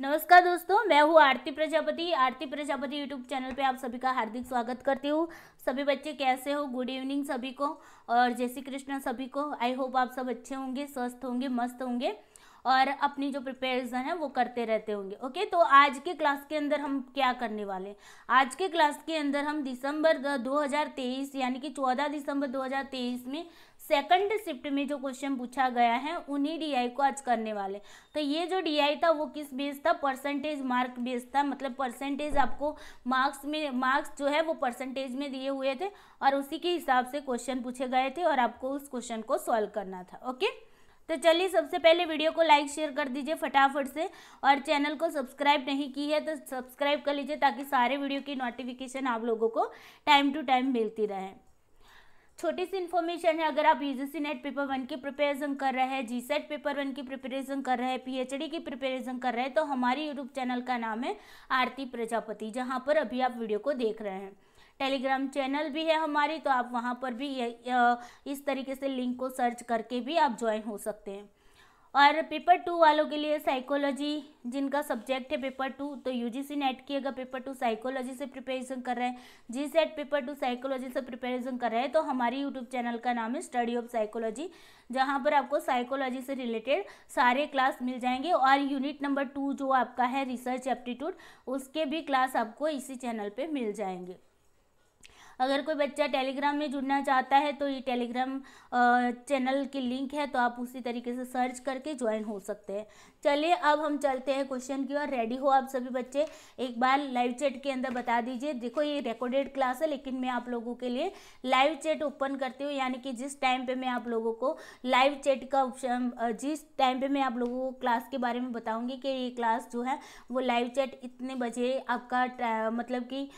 नमस्कार दोस्तों मैं हूँ आरती प्रजापति आरती प्रजापति यूट्यूब चैनल पे आप सभी का हार्दिक स्वागत करती हूँ सभी बच्चे कैसे हो गुड इवनिंग सभी को और जय श्री कृष्ण सभी को आई होप आप सब अच्छे होंगे स्वस्थ होंगे मस्त होंगे और अपनी जो प्रिपेरेशन है वो करते रहते होंगे ओके तो आज के क्लास के अंदर हम क्या करने वाले आज के क्लास के अंदर हम दिसंबर दो यानी कि चौदह दिसंबर दो में सेकंड शिफ्ट में जो क्वेश्चन पूछा गया है उन्हीं डीआई को आज करने वाले तो ये जो डीआई था वो किस बेस था परसेंटेज मार्क बेस था मतलब परसेंटेज आपको मार्क्स में मार्क्स जो है वो परसेंटेज में दिए हुए थे और उसी के हिसाब से क्वेश्चन पूछे गए थे और आपको उस क्वेश्चन को सॉल्व करना था ओके तो चलिए सबसे पहले वीडियो को लाइक शेयर कर दीजिए फटाफट से और चैनल को सब्सक्राइब नहीं की है तो सब्सक्राइब कर लीजिए ताकि सारे वीडियो की नोटिफिकेशन आप लोगों को टाइम टू टाइम मिलती रहे छोटी सी इन्फॉर्मेशन है अगर आप यूजीसी नेट पेपर वन की प्रिपेरेशन कर रहे हैं जी सेट पेपर वन की प्रिपेरेशन कर रहे हैं पीएचडी की प्रिपेरेशन कर रहे हैं तो हमारे यूट्यूब चैनल का नाम है आरती प्रजापति जहाँ पर अभी आप वीडियो को देख रहे हैं टेलीग्राम चैनल भी है हमारी तो आप वहाँ पर भी इस तरीके से लिंक को सर्च करके भी आप ज्वाइन हो सकते हैं और पेपर टू वालों के लिए साइकोलॉजी जिनका सब्जेक्ट है पेपर टू तो यूजीसी नेट की अगर पेपर टू साइकोलॉजी से प्रिपरेशन कर रहे हैं G SET paper two psychology से प्रिपरेशन कर रहे हैं तो हमारी यूट्यूब चैनल का नाम है स्टडी ऑफ साइकोलॉजी जहाँ पर आपको साइकोलॉजी से रिलेटेड सारे क्लास मिल जाएंगे और यूनिट नंबर टू जो आपका है रिसर्च एप्टीट्यूड उसके भी क्लास आपको इसी चैनल पर मिल जाएंगे अगर कोई बच्चा टेलीग्राम में जुड़ना चाहता है तो ये टेलीग्राम चैनल की लिंक है तो आप उसी तरीके से सर्च करके ज्वाइन हो सकते हैं चलिए अब हम चलते हैं क्वेश्चन की ओर रेडी हो आप सभी बच्चे एक बार लाइव चैट के अंदर बता दीजिए देखो ये रिकॉर्डेड क्लास है लेकिन मैं आप लोगों के लिए लाइव चैट ओपन करती हूँ यानी कि जिस टाइम पर मैं आप लोगों को लाइव चैट का ऑप्शन जिस टाइम पर मैं आप लोगों को क्लास के बारे में बताऊँगी कि ये क्लास जो है वो लाइव चैट इतने बजे आपका मतलब कि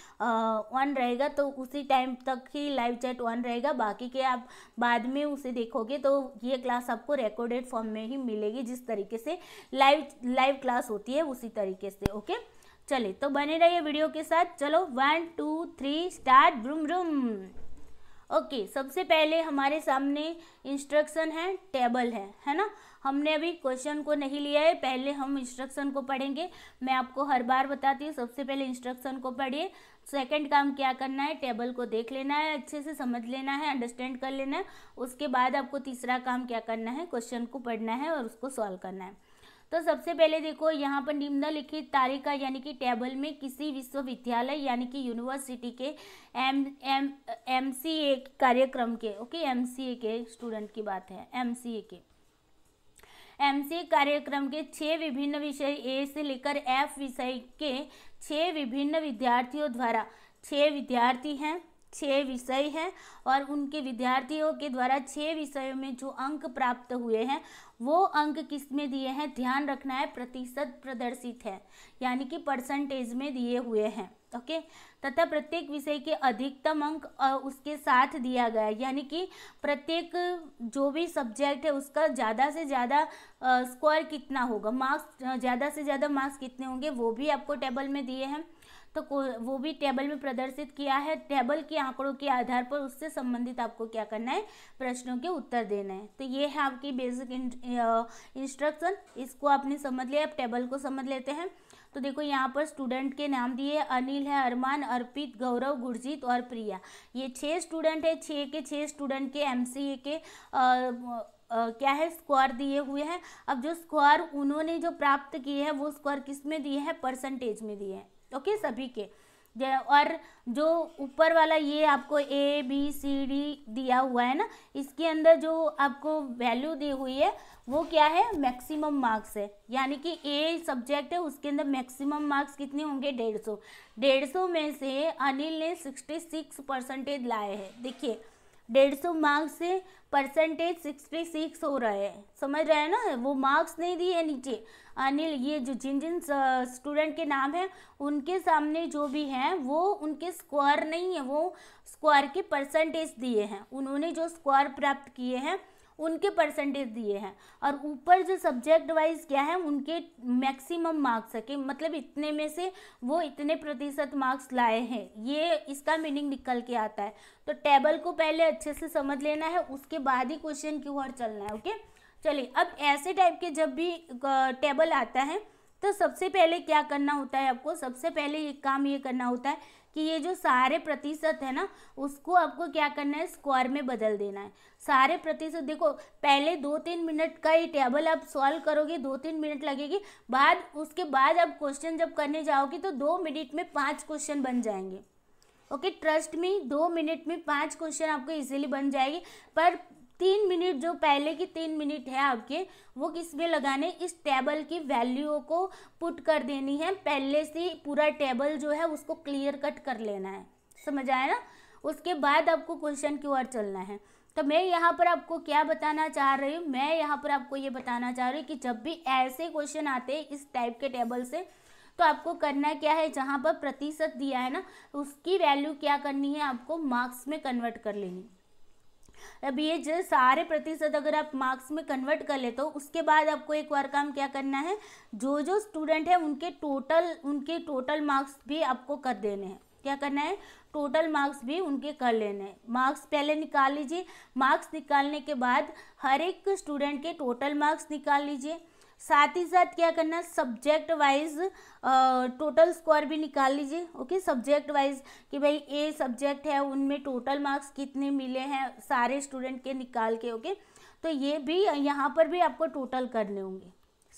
ऑन रहेगा तो उसी टाइम तक ही लाइव चैट ऑन रहेगा बाकी के आप बाद में उसे देखोगे तो ये क्लास आपको रिकॉर्डेड फॉर्म में ही मिलेगी जिस तरीके से लाइव लाइव क्लास होती है उसी तरीके से ओके चले तो बने रहिए वीडियो के साथ चलो वन टू थ्री स्टार्ट ब्रूम ब्रूम ओके सबसे पहले हमारे सामने इंस्ट्रक्शन है टेबल है है ना हमने अभी क्वेश्चन को नहीं लिया है पहले हम इंस्ट्रक्शन को पढ़ेंगे मैं आपको हर बार बताती हूँ सबसे पहले इंस्ट्रक्शन को पढ़िए सेकंड काम क्या करना है टेबल को देख लेना है अच्छे से समझ लेना है अंडरस्टैंड कर लेना है उसके बाद आपको तीसरा काम क्या करना है क्वेश्चन को पढ़ना है और उसको सॉल्व करना है तो सबसे पहले देखो यहाँ पर निम्नलिखित तारीखा यानी कि टेबल में किसी विश्वविद्यालय यानी कि यूनिवर्सिटी के M M M C A कार्यक्रम के ओके एम सी ए के स्टूडेंट की बात है एम सी ए के एम सी ए कार्यक्रम के छः विभिन्न विषय ए से लेकर एफ विषय के छः विभिन्न विद्यार्थियों द्वारा छः विद्यार्थी हैं छः विषय हैं और उनके विद्यार्थियों के द्वारा छः विषयों में जो अंक प्राप्त हुए हैं वो अंक किस में दिए हैं ध्यान रखना है प्रतिशत प्रदर्शित है यानी कि परसेंटेज में दिए हुए हैं ओके तथा प्रत्येक विषय के अधिकतम अंक उसके साथ दिया गया यानी कि प्रत्येक जो भी सब्जेक्ट है उसका ज़्यादा से ज़्यादा स्कोर कितना होगा मार्क्स ज़्यादा से ज़्यादा मार्क्स कितने होंगे वो भी आपको टेबल में दिए हैं तो वो भी टेबल में प्रदर्शित किया है टेबल के आंकड़ों के आधार पर उससे संबंधित आपको क्या करना है प्रश्नों के उत्तर देना है तो ये है आपकी बेसिक इंस्ट्रक्शन इसको आपने समझ लिया अब टेबल को समझ लेते हैं तो देखो यहाँ पर स्टूडेंट के नाम दिए अनिल है अरमान अर्पित गौरव गुरजीत और प्रिया ये छः स्टूडेंट है छः के छः स्टूडेंट के एम के आ, Uh, क्या है स्क्वायर दिए हुए हैं अब जो स्क्वायर उन्होंने जो प्राप्त किए हैं वो स्क्वायर किस में दिए हैं परसेंटेज में दिए हैं ओके सभी के और जो ऊपर वाला ये आपको ए बी सी डी दिया हुआ है ना इसके अंदर जो आपको वैल्यू दी हुई है वो क्या है मैक्सिमम मार्क्स है यानी कि ए सब्जेक्ट है उसके अंदर मैक्सिमम मार्क्स कितने होंगे डेढ़ सौ डेढ़ सौ में से अनिल ने सिक्सटी सिक्स परसेंटेज लाए हैं देखिए डेढ़ सौ मार्क्स से परसेंटेज सिक्सटी सिक्स हो रहा है समझ रहे हैं ना वो मार्क्स नहीं दिए नीचे अनिल ये जो जिन जिन स्टूडेंट के नाम हैं उनके सामने जो भी हैं वो उनके स्क्वायर नहीं है वो स्क्वायर के परसेंटेज दिए हैं उन्होंने जो स्क्वायर प्राप्त किए हैं उनके परसेंटेज दिए हैं और ऊपर जो सब्जेक्ट वाइज क्या है उनके मैक्सिमम मार्क्स है कि मतलब इतने में से वो इतने प्रतिशत मार्क्स लाए हैं ये इसका मीनिंग निकल के आता है तो टेबल को पहले अच्छे से समझ लेना है उसके बाद ही क्वेश्चन की ओर चलना है ओके okay? चलिए अब ऐसे टाइप के जब भी टेबल आता है तो सबसे पहले क्या करना होता है आपको सबसे पहले एक काम ये करना होता है कि ये जो सारे प्रतिशत है ना उसको आपको क्या करना है स्क्वायर में बदल देना है सारे प्रतिशत देखो पहले दो तीन मिनट का ये टेबल आप सॉल्व करोगे दो तीन मिनट लगेगी बाद उसके बाद आप क्वेश्चन जब करने जाओगे तो दो मिनट में पाँच क्वेश्चन बन जाएंगे ओके ट्रस्ट में दो मिनट में पांच क्वेश्चन आपको इजीली बन जाएगी पर तीन मिनट जो पहले की तीन मिनट है आपके वो किस में लगाने इस टेबल की वैल्यू को पुट कर देनी है पहले से पूरा टेबल जो है उसको क्लियर कट कर लेना है समझ आया ना उसके बाद आपको क्वेश्चन की ओर चलना है तो मैं यहाँ पर आपको क्या बताना चाह रही हूँ मैं यहाँ पर आपको ये बताना चाह रही हूँ कि जब भी ऐसे क्वेश्चन आते हैं इस टाइप के टेबल से तो आपको करना क्या है जहाँ पर प्रतिशत दिया है ना उसकी वैल्यू क्या करनी है आपको मार्क्स में कन्वर्ट कर लेनी अब ये जो सारे प्रतिशत अगर आप मार्क्स में कन्वर्ट कर लेते हो उसके बाद आपको एक बार काम क्या करना है जो जो स्टूडेंट है उनके टोटल उनके टोटल मार्क्स भी आपको कर देने हैं क्या करना है टोटल मार्क्स भी उनके कर लेने हैं मार्क्स पहले निकाल लीजिए मार्क्स निकालने के बाद हर एक स्टूडेंट के टोटल मार्क्स निकाल लीजिए साथ ही साथ क्या करना सब्जेक्ट वाइज टोटल स्कोर भी निकाल लीजिए ओके सब्जेक्ट वाइज कि भाई ए सब्जेक्ट है उनमें टोटल मार्क्स कितने मिले हैं सारे स्टूडेंट के निकाल के ओके तो ये भी यहाँ पर भी आपको टोटल करने होंगे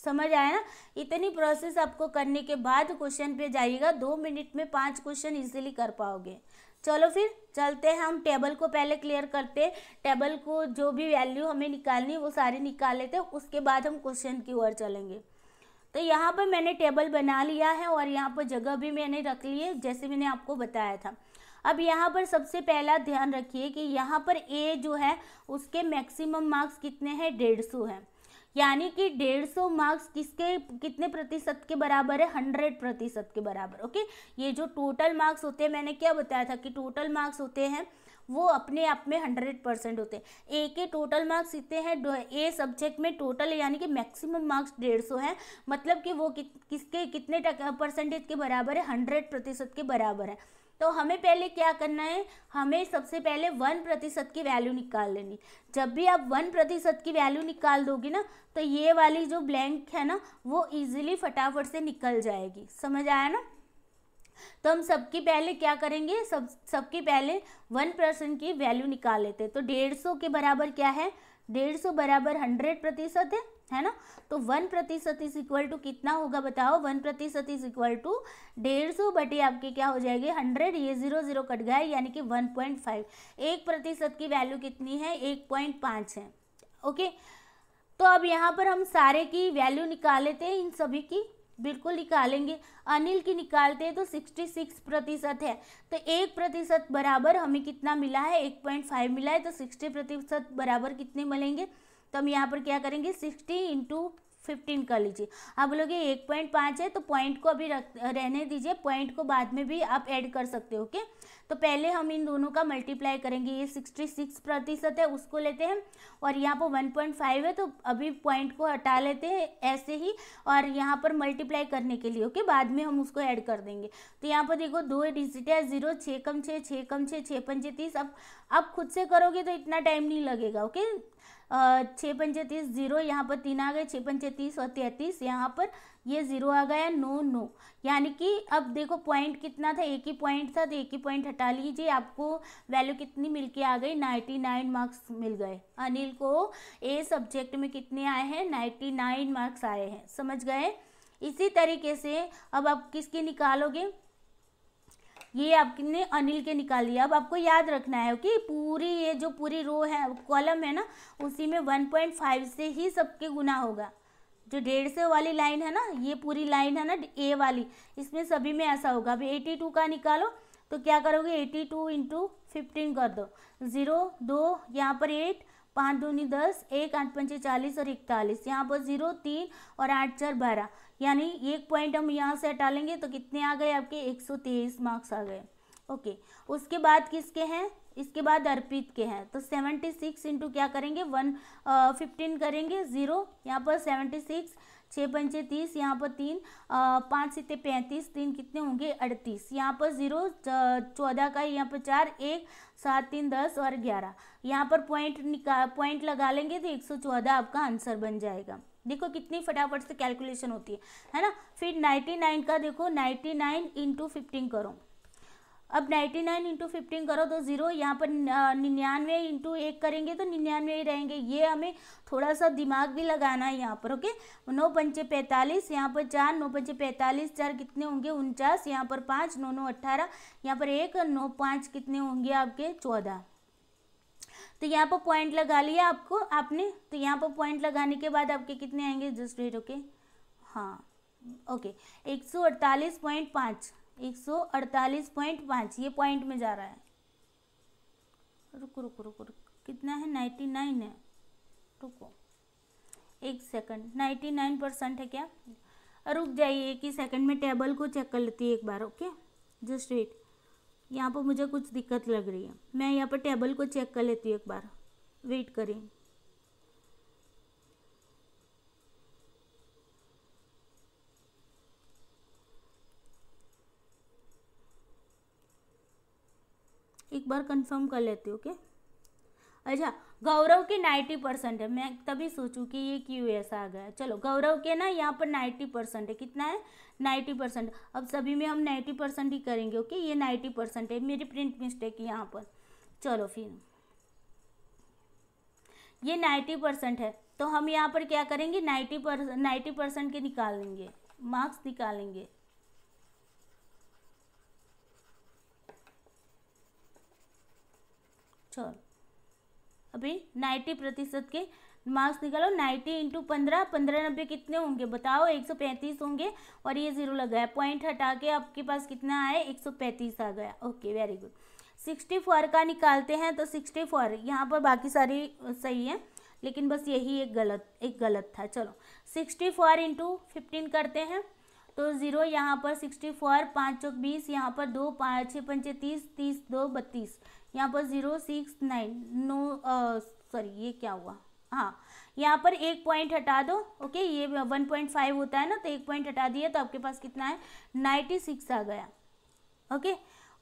समझ आया ना इतनी प्रोसेस आपको करने के बाद क्वेश्चन पे जाइएगा दो मिनट में पांच क्वेश्चन इजीली कर पाओगे चलो फिर चलते हैं हम टेबल को पहले क्लियर करते टेबल को जो भी वैल्यू हमें निकालनी वो सारी निकाल लेते उसके बाद हम क्वेश्चन की ओर चलेंगे तो यहाँ पर मैंने टेबल बना लिया है और यहाँ पर जगह भी मैंने रख ली है जैसे मैंने आपको बताया था अब यहाँ पर सबसे पहला ध्यान रखिए कि यहाँ पर ए जो है उसके मैक्सिमम मार्क्स कितने हैं डेढ़ सौ है यानी कि 150 मार्क्स किसके कितने प्रतिशत के बराबर है 100 प्रतिशत के बराबर ओके ये जो टोटल मार्क्स होते हैं मैंने क्या बताया था कि टोटल मार्क्स होते हैं वो अपने आप में हंड्रेड परसेंट होते हैं ए के टोटल मार्क्स इतने हैं ए सब्जेक्ट में टोटल यानी कि मैक्सिमम मार्क्स डेढ़ सौ हैं मतलब कि वो कि, किसके कितने परसेंटेज के बराबर है हंड्रेड प्रतिशत के बराबर है तो हमें पहले क्या करना है हमें सबसे पहले वन प्रतिशत की वैल्यू निकाल लेनी जब भी आप वन प्रतिशत की वैल्यू निकाल दोगे ना तो ये वाली जो ब्लैंक है ना वो इजीली फटाफट से निकल जाएगी समझ आया ना तो हम सबकी पहले क्या करेंगे सब सबकी पहले वन परसेंट की वैल्यू निकाल लेते हैं तो डेढ़ सौ के बराबर क्या है डेढ़ सौ बराबर हंड्रेड प्रतिशत है है ना तो वन प्रतिशत इज इक्वल टू कितना होगा बताओ वन प्रतिशत इज इक्वल टू डेढ़ सौ बटे आपके क्या हो जाएगी हंड्रेड ये जीरो जीरो कट गया यानी कि वन पॉइंट फाइव एक प्रतिशत की वैल्यू कितनी है एक पॉइंट पाँच है ओके तो अब यहाँ पर हम सारे की वैल्यू निकाल लेते हैं इन सभी की बिल्कुल निकालेंगे अनिल की निकालते हैं तो सिक्सटी सिक्स प्रतिशत है तो एक प्रतिशत बराबर हमें कितना मिला है एक पॉइंट फाइव मिला है तो सिक्सटी प्रतिशत बराबर कितने मिलेंगे तो हम यहाँ पर क्या करेंगे सिक्सटी इंटू फिफ्टीन कर लीजिए आप बोलोगे एक पॉइंट पाँच है तो पॉइंट को अभी रख रहने दीजिए पॉइंट को बाद में भी आप ऐड कर सकते हो ओके तो पहले हम इन दोनों का मल्टीप्लाई करेंगे ये सिक्सटी सिक्स प्रतिशत है उसको लेते हैं और यहाँ पर वन पॉइंट फाइव है तो अभी पॉइंट को हटा लेते हैं ऐसे ही और यहाँ पर मल्टीप्लाई करने के लिए ओके बाद में हम उसको ऐड कर देंगे तो यहाँ पर देखो दो डिजिट है जीरो छः कम छः छः कम छः छः पंचे तीस अब आप खुद से करोगे तो इतना टाइम नहीं लगेगा ओके छः पंचे तीस जीरो यहाँ पर तीन आ गए छः पंचे तीस और तैंतीस यहाँ पर ये जीरो आ गया नो नो यानी कि अब देखो पॉइंट कितना था एक ही पॉइंट था तो एक ही पॉइंट हटा लीजिए आपको वैल्यू कितनी मिल के आ गई नाइन्टी नाइन मार्क्स मिल गए अनिल को ए सब्जेक्ट में कितने आए हैं नाइन्टी नाइन मार्क्स आए हैं समझ गए इसी तरीके से अब आप किसकी निकालोगे ये आपने अनिल के निकाल लिया अब आपको याद रखना है कि पूरी ये जो पूरी रो है कॉलम है ना उसी में वन पॉइंट फाइव से ही सबके गुना होगा जो डेढ़ सौ वाली लाइन है ना ये पूरी लाइन है ना ए वाली इसमें सभी में ऐसा होगा अब एटी टू का निकालो तो क्या करोगे एटी टू इंटू फिफ्टीन कर दो ज़ीरो दो यहाँ पर एट पाँच दूनी दस एक आठ पंचे चालीस और इकतालीस यहाँ पर जीरो तीन और आठ चार बारह यानी एक पॉइंट हम यहाँ से हटा लेंगे तो कितने आ गए आपके एक सौ तेईस मार्क्स आ गए ओके उसके बाद किसके हैं इसके बाद अर्पित के हैं तो सेवेंटी सिक्स इंटू क्या करेंगे वन फिफ्टीन uh, करेंगे ज़ीरो यहाँ पर सेवेंटी सिक्स छः पंचे तीस यहाँ पर तीन पाँच सीते पैंतीस तीन कितने होंगे अड़तीस यहाँ पर जीरो चौदह का यहाँ पर चार एक सात तीन दस और ग्यारह यहाँ पर पॉइंट निकाल पॉइंट लगा लेंगे तो एक सौ चौदह आपका आंसर बन जाएगा देखो कितनी फटाफट से कैलकुलेशन होती है है ना फिर नाइन का देखो नाइन्टी नाइन इंटू फिफ्टीन करो अब 99 नाइन इंटू फिफ्टीन करो तो ज़ीरो यहाँ पर निन्यानवे इंटू एक करेंगे तो निन्यानवे ही रहेंगे ये हमें थोड़ा सा दिमाग भी लगाना है यहाँ पर ओके नौ पंचे पैंतालीस यहाँ पर चार नौ पंचे पैंतालीस चार कितने होंगे उनचास यहाँ पर पाँच नौ नौ अट्ठारह यहाँ पर एक नौ पाँच कितने होंगे आपके चौदह तो यहाँ पर पॉइंट लगा लिया आपको आपने तो यहाँ पर पॉइंट लगाने के बाद आपके कितने आएंगे जस्ट रेट ओके हाँ ओके एक सौ अड़तालीस पॉइंट पाँच 148.5 ये पॉइंट में जा रहा है रुको रुको रुको रुको कितना है नाइन्टी नाइन है रुको एक सेकंड नाइन्टी नाइन परसेंट है क्या रुक जाइए एक ही सेकंड में टेबल को चेक कर लेती है एक बार ओके जस्ट वेट यहाँ पर मुझे कुछ दिक्कत लग रही है मैं यहाँ पर टेबल को चेक कर लेती हूँ एक बार वेट करें एक बार कंफर्म कर लेती हूँ ओके अच्छा गौरव के नाइन्टी परसेंट है मैं तभी सोचू कि ये क्यों ऐसा आ गया चलो गौरव के ना यहाँ पर नाइन्टी परसेंट है कितना है नाइन्टी परसेंट अब सभी में हम नाइन्टी परसेंट ही करेंगे ओके ये नाइन्टी परसेंट है मेरी प्रिंट मिस्टेक यहाँ पर चलो फिर ये नाइन्टी परसेंट है तो हम यहाँ पर क्या करेंगे नाइन्टी पर नाइन्टी परसेंट के निकाल लेंगे मार्क्स निकालेंगे छः अभी नाइन्टी प्रतिशत के मार्क्स निकालो नाइन्टी इंटू पंद्रह पंद्रह नब्बे कितने होंगे बताओ एक सौ पैंतीस होंगे और ये ज़ीरो है पॉइंट हटा के आपके पास कितना आया एक सौ पैंतीस आ गया okay very good sixty four का निकालते हैं तो सिक्सटी फोर यहाँ पर बाकी सारी सही है लेकिन बस यही एक गलत एक गलत था चलो सिक्सटी फोर इंटू फिफ्टीन करते हैं तो ज़ीरो यहाँ पर सिक्सटी फोर पाँच चौक बीस यहाँ पर दो पाँच छः पंचे तीस तीस दो बत्तीस यहाँ पर zero six nine no sorry ये क्या हुआ हाँ यहाँ पर एक पॉइंट हटा दो ओके ये वन पॉइंट फाइव होता है ना तो एक पॉइंट हटा दिया तो आपके पास कितना है नाइन्टी सिक्स आ गया ओके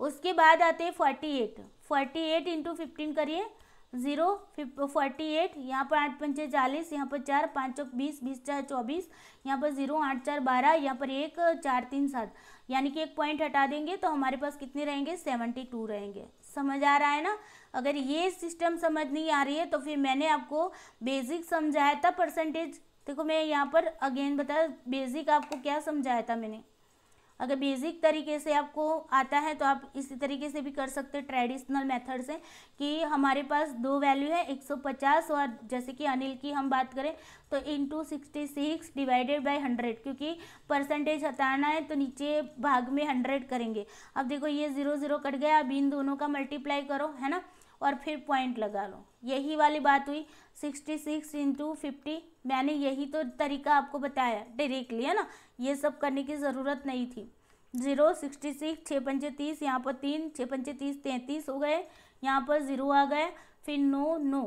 उसके बाद आते हैं forty eight forty eight into fifteen करिए ज़ीरो फोर्टी एट यहाँ पर आठ पंचे चालीस यहाँ पर चार पाँच चौक बीस बीस चार चौबीस यहाँ पर ज़ीरो आठ चार बारह यहाँ पर एक चार तीन सात यानी कि एक पॉइंट हटा देंगे तो हमारे पास कितने रहेंगे सेवेंटी टू रहेंगे समझ आ रहा है ना अगर ये सिस्टम समझ नहीं आ रही है तो फिर मैंने आपको बेसिक समझाया था परसेंटेज देखो मैं यहाँ पर अगेन बता बेसिक आपको क्या समझाया था मैंने अगर बेसिक तरीके से आपको आता है तो आप इसी तरीके से भी कर सकते हैं ट्रेडिशनल मेथड से कि हमारे पास दो वैल्यू है 150 और जैसे कि अनिल की हम बात करें तो इन टू डिवाइडेड बाय 100 क्योंकि परसेंटेज हटाना है तो नीचे भाग में 100 करेंगे अब देखो ये ज़ीरो ज़ीरो कट गया अब इन दोनों का मल्टीप्लाई करो है ना और फिर पॉइंट लगा लो यही वाली बात हुई सिक्सटी सिक्स इंटू फिफ्टी मैंने यही तो तरीका आपको बताया डायरेक्टली है ना ये सब करने की ज़रूरत नहीं थी जीरो सिक्सटी सिक्स छः पंचे तीस यहाँ पर तीन छः पंचे तीस तैंतीस हो गए यहाँ पर ज़ीरो आ गए फिर नौ नौ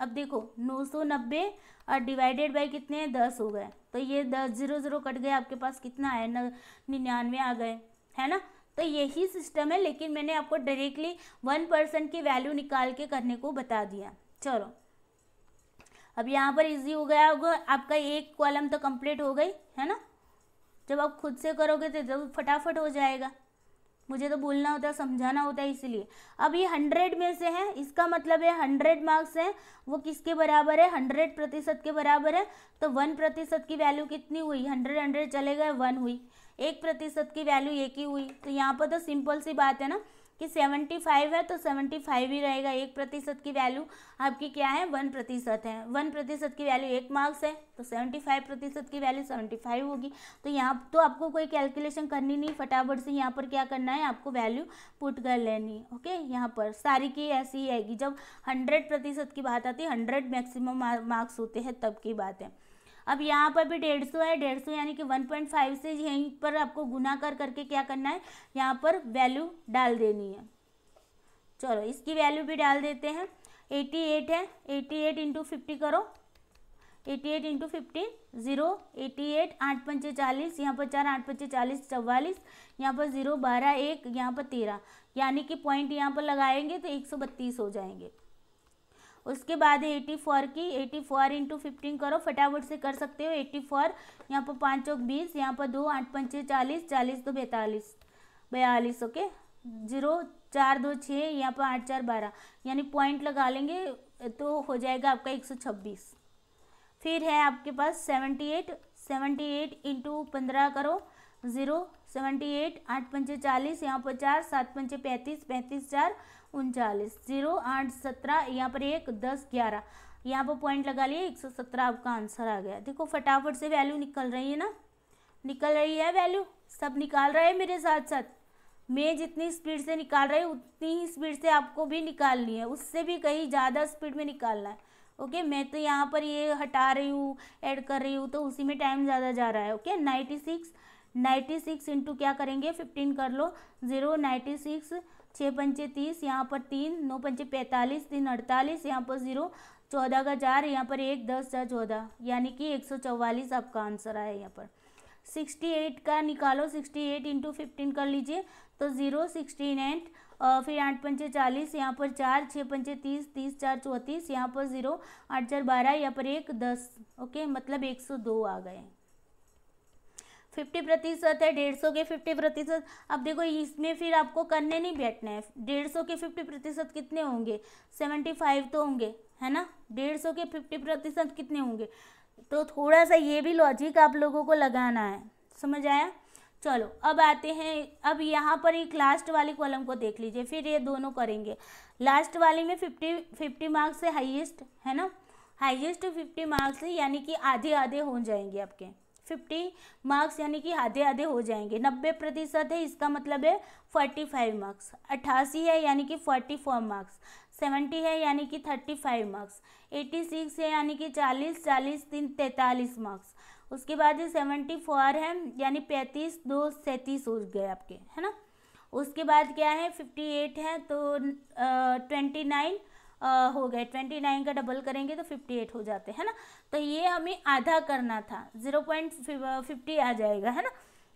अब देखो नौ सौ नब्बे और डिवाइडेड बाई कितने हैं दस हो गए तो ये दस जीरो ज़ीरो कट गए आपके पास कितना है न निन्यानवे आ गए है ना तो यही सिस्टम है लेकिन मैंने आपको डायरेक्टली वन परसेंट की वैल्यू निकाल के करने को बता दिया चलो अब यहाँ पर इजी हो गया होगा आपका एक कॉलम तो कंप्लीट हो गई है ना जब आप खुद से करोगे तो जब फटाफट हो जाएगा मुझे तो बोलना होता है समझाना होता है इसीलिए अब ये हंड्रेड में से है इसका मतलब है हंड्रेड मार्क्स हैं वो किसके बराबर है हंड्रेड प्रतिशत के बराबर है तो वन प्रतिशत की वैल्यू कितनी हुई हंड्रेड हंड्रेड चले गए वन हुई एक प्रतिशत की वैल्यू एक ही हुई तो यहाँ पर तो सिंपल सी बात है ना कि सेवेंटी फाइव है तो सेवेंटी फाइव ही रहेगा एक प्रतिशत की वैल्यू आपकी क्या है वन प्रतिशत है वन प्रतिशत की वैल्यू एक मार्क्स है तो सेवेंटी फाइव प्रतिशत की वैल्यू सेवेंटी फाइव होगी तो यहाँ तो आपको कोई कैलकुलेशन करनी नहीं फटाफट से यहाँ पर क्या करना है आपको वैल्यू पुट कर लेनी ओके यहाँ पर सारी की ऐसी ही आएगी जब हंड्रेड प्रतिशत की बात आती है हंड्रेड मैक्सिमम मार्क्स होते हैं तब की बात है अब यहाँ पर भी डेढ़ सौ है डेढ़ सौ यानी कि वन पॉइंट फाइव से यहीं पर आपको गुना कर करके क्या करना है यहाँ पर वैल्यू डाल देनी है चलो इसकी वैल्यू भी डाल देते हैं एटी एट है एटी एट इंटू फिफ्टी करो eighty eight into fifty zero eighty eight आठ पंचे चालीस यहाँ पर चार आठ पंचे चालीस चवालीस यहाँ पर ज़ीरो बारह एक यहाँ पर तेरह यानी कि पॉइंट यहाँ पर लगाएंगे तो एक सौ बत्तीस हो जाएंगे उसके बाद है एटी फोर की एटी फोर इंटू फिफ्टीन करो फटाफट से कर सकते हो एटी फोर यहाँ पर पाँच चौक बीस यहाँ पर दो आठ पंचे चालीस चालीस दो तो बैतालीस बयालीस ओके जीरो चार दो छः यहाँ पर आठ चार बारह यानी पॉइंट लगा लेंगे तो हो जाएगा आपका एक सौ छब्बीस फिर है आपके पास seventy eight seventy eight into पंद्रह करो ज़ीरो सेवेंटी एट आठ पंचे चालीस यहाँ पर चार सात पंचे पैंतीस पैंतीस चार उनचालीस जीरो आठ सत्रह यहाँ पर एक दस ग्यारह यहाँ पर पॉइंट लगा लिए एक सौ सत्रह आपका आंसर आ गया देखो फटाफट से वैल्यू निकल रही है ना निकल रही है वैल्यू सब निकाल रहे हैं मेरे साथ साथ मैं जितनी स्पीड से निकाल रही हूँ उतनी ही स्पीड से आपको भी निकालनी है उससे भी कहीं ज़्यादा स्पीड में निकालना है ओके मैं तो यहाँ पर ये हटा रही हूँ ऐड कर रही हूँ तो उसी में टाइम ज़्यादा जा रहा है okay ninety six ninety six into क्या करेंगे फिफ्टीन कर लो ज़ीरो नाइन्टी सिक्स छः पंचे तीस यहाँ पर तीन नौ पंचे पैंतालीस तीन अड़तालीस यहाँ पर ज़ीरो चौदह का चार यहाँ पर एक दस चार चौदह यानी कि एक सौ चौवालीस आपका आंसर आया यहाँ पर सिक्सटी एट का निकालो सिक्सटी एट इंटू फिफ्टीन कर लीजिए तो ज़ीरो सिक्सटीन एट फिर आठ पंचे चालीस यहाँ पर चार छः पंचे तीस तीस चार चौंतीस यहाँ पर ज़ीरो आठ चार बारह यहाँ पर एक दस ओके मतलब एक सौ दो आ गए फिफ्टी प्रतिशत है डेढ़ सौ के फिफ्टी प्रतिशत अब देखो इसमें फिर आपको करने नहीं बैठना है डेढ़ सौ के फिफ्टी प्रतिशत कितने होंगे सेवेंटी फाइव तो होंगे है ना डेढ़ सौ के फिफ्टी प्रतिशत कितने होंगे तो थोड़ा सा ये भी लॉजिक आप लोगों को लगाना है समझ आया चलो अब आते हैं अब यहाँ पर एक लास्ट वाली कॉलम को देख लीजिए फिर ये दोनों करेंगे लास्ट वाली में फिफ्टी फिफ्टी मार्क्स से हाइएस्ट है ना हाइएस्ट फिफ्टी मार्क्स यानी कि आधे आधे हो जाएंगे आपके फिफ्टी मार्क्स यानी कि आधे आधे हो जाएंगे नब्बे प्रतिशत है इसका मतलब है फोर्टी फाइव मार्क्स अट्ठासी है यानी कि फोर्टी फोर मार्क्स सेवेंटी है यानी कि thirty five marks eighty six है यानी कि चालीस चालीस तीन तैंतालीस मार्क्स उसके बाद ये सेवेंटी फोर है यानी पैंतीस दो सैंतीस हो गए आपके है ना उसके बाद क्या है फिफ्टी एट है तो ट्वेंटी नाइन हो गए ट्वेंटी नाइन का डबल करेंगे तो फिफ्टी एट हो जाते हैं ना तो ये हमें आधा करना था ज़ीरो पॉइंट फिफ्टी आ जाएगा है ना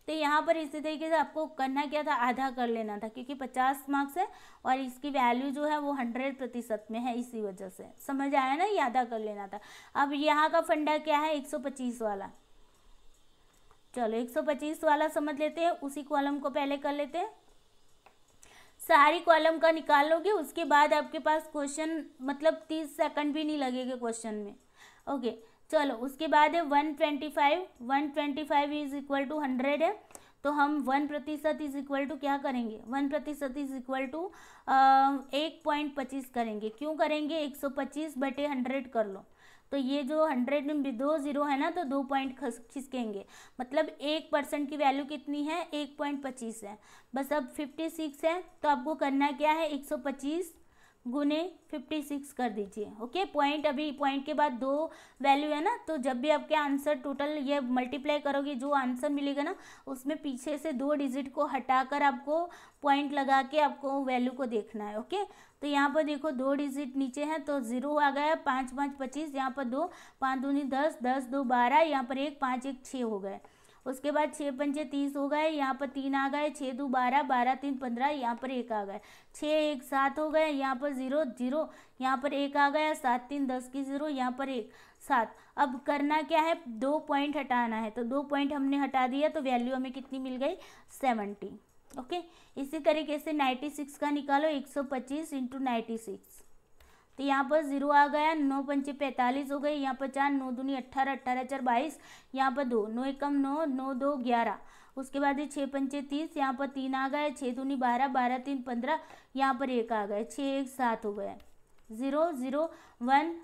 तो यहाँ पर इसी तरीके से आपको करना क्या था आधा कर लेना था क्योंकि पचास मार्क्स है और इसकी वैल्यू जो है वो हंड्रेड प्रतिशत में है इसी वजह से समझ आया ना ये आधा कर लेना था अब यहाँ का फंडा क्या है एक सौ पच्चीस वाला चलो एक सौ पच्चीस वाला समझ लेते हैं उसी कॉलम को पहले कर लेते हैं सारी कॉलम का निकाल लोगे उसके बाद आपके पास क्वेश्चन मतलब तीस सेकंड भी नहीं लगेगा क्वेश्चन में ओके चलो उसके बाद है one twenty five one twenty five is equal to hundred है तो हम वन प्रतिशत इज इक्वल टू क्या करेंगे वन प्रतिशत इज इक्वल टू एक पॉइंट पच्चीस करेंगे क्यों करेंगे एक सौ पच्चीस बटे हंड्रेड कर लो तो ये जो हंड्रेड में दो ज़ीरो है ना तो दो पॉइंट खिसकेंगे मतलब एक परसेंट की वैल्यू कितनी है एक पॉइंट पच्चीस है बस अब फिफ्टी सिक्स है तो आपको करना क्या है एक सौ पच्चीस गुने फिफ्टी सिक्स कर दीजिए ओके पॉइंट अभी पॉइंट के बाद दो वैल्यू है ना तो जब भी आपके आंसर टोटल ये मल्टीप्लाई करोगे जो आंसर मिलेगा ना उसमें पीछे से दो डिजिट को हटाकर आपको पॉइंट लगा के आपको वैल्यू को देखना है ओके तो यहाँ पर देखो दो डिजिट नीचे हैं तो जीरो आ गया पाँच पाँच पच्चीस यहाँ पर दो पाँच दूनी दस दस दो बारह यहाँ पर एक पाँच एक छः हो गए उसके बाद छः पंचे तीस हो गए यहाँ पर तीन आ गए छः दो बारह बारह तीन पंद्रह यहाँ पर एक आ गए छः एक सात हो गए यहाँ पर ज़ीरो जीरो यहाँ पर एक आ गया सात तीन दस की ज़ीरो यहाँ पर एक सात अब करना क्या है दो पॉइंट हटाना है तो दो पॉइंट हमने हटा दिया तो वैल्यू हमें कितनी मिल गई सेवेंटी ओके इसी तरीके से नाइन्टी सिक्स का निकालो एक सौ पच्चीस इंटू नाइन्टी सिक्स तो यहाँ पर जीरो आ गया नौ पंचे पैंतालीस हो गए यहाँ पर चार नौ दूनी अट्ठारह अट्ठारह चार बाईस यहाँ पर दो नौ एकम नौ नौ दो ग्यारह उसके बाद छः पंचे तीस यहाँ पर तीन आ गए छः दूनी बारह बारह तीन पंद्रह यहाँ पर एक आ गए छः एक सात हो गए ज़ीरो ज़ीरो वन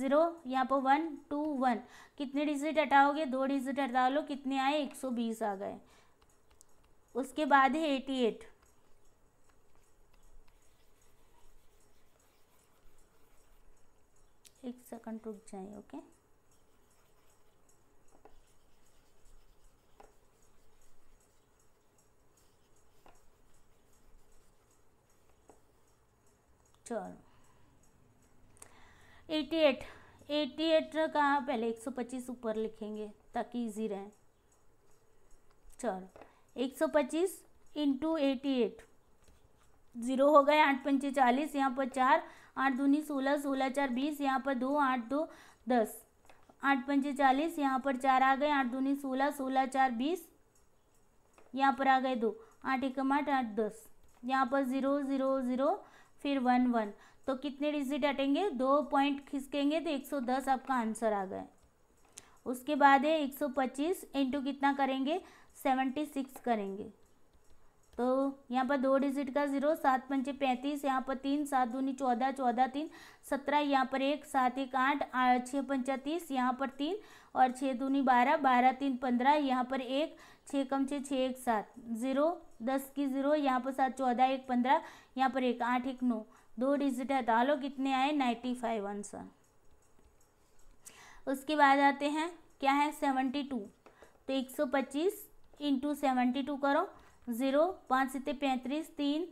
ज़ीरो यहाँ पर वन टू वन कितने डिजिट हटाओगे दो डिजिट हटा लो कितने आए एक सौ बीस आ गए उसके बाद है एटी एट एक सेकंड रुक जाए ओके चलो एटी एट एटी एट का पहले एक सौ पच्चीस ऊपर लिखेंगे ताकि इजी रहे चलो एक सौ पच्चीस इंटू एटी एट ज़ीरो हो गए आठ पंचे चालीस यहाँ पर चार आठ दूनी सोलह सोलह चार बीस यहाँ पर दो आठ दो दस आठ पंचे चालीस यहाँ पर चार आ गए आठ दूनी सोलह सोलह चार बीस यहाँ पर आ गए दो आठ एकम आठ आठ दस यहाँ पर ज़ीरो ज़ीरो ज़ीरो फिर वन वन तो कितने डिजिट हटेंगे दो पॉइंट खिसकेंगे तो एक सौ दस आपका आंसर आ गए उसके बाद है एक सौ पच्चीस इंटू कितना करेंगे सेवेंटी सिक्स करेंगे तो यहाँ पर दो डिजिट का जीरो सात पंचे पैंतीस यहाँ पर तीन सात दूनी चौदह चौदह तीन सत्रह यहाँ पर एक सात एक आठ छः पंचा तीस यहाँ पर तीन और छः दूनी बारह बारह तीन पंद्रह यहाँ पर एक छः कम छः छः एक सात ज़ीरो दस की ज़ीरो यहाँ पर सात चौदह एक पंद्रह यहाँ पर एक आठ एक नौ दो डिजिट हटा लो कितने आए नाइन्टी फाइव आंसर उसके बाद आते हैं क्या है सेवेंटी टू तो एक सौ पच्चीस इंटू सेवेंटी टू करो ज़ीरो पाँच सिते पैंतीस तीन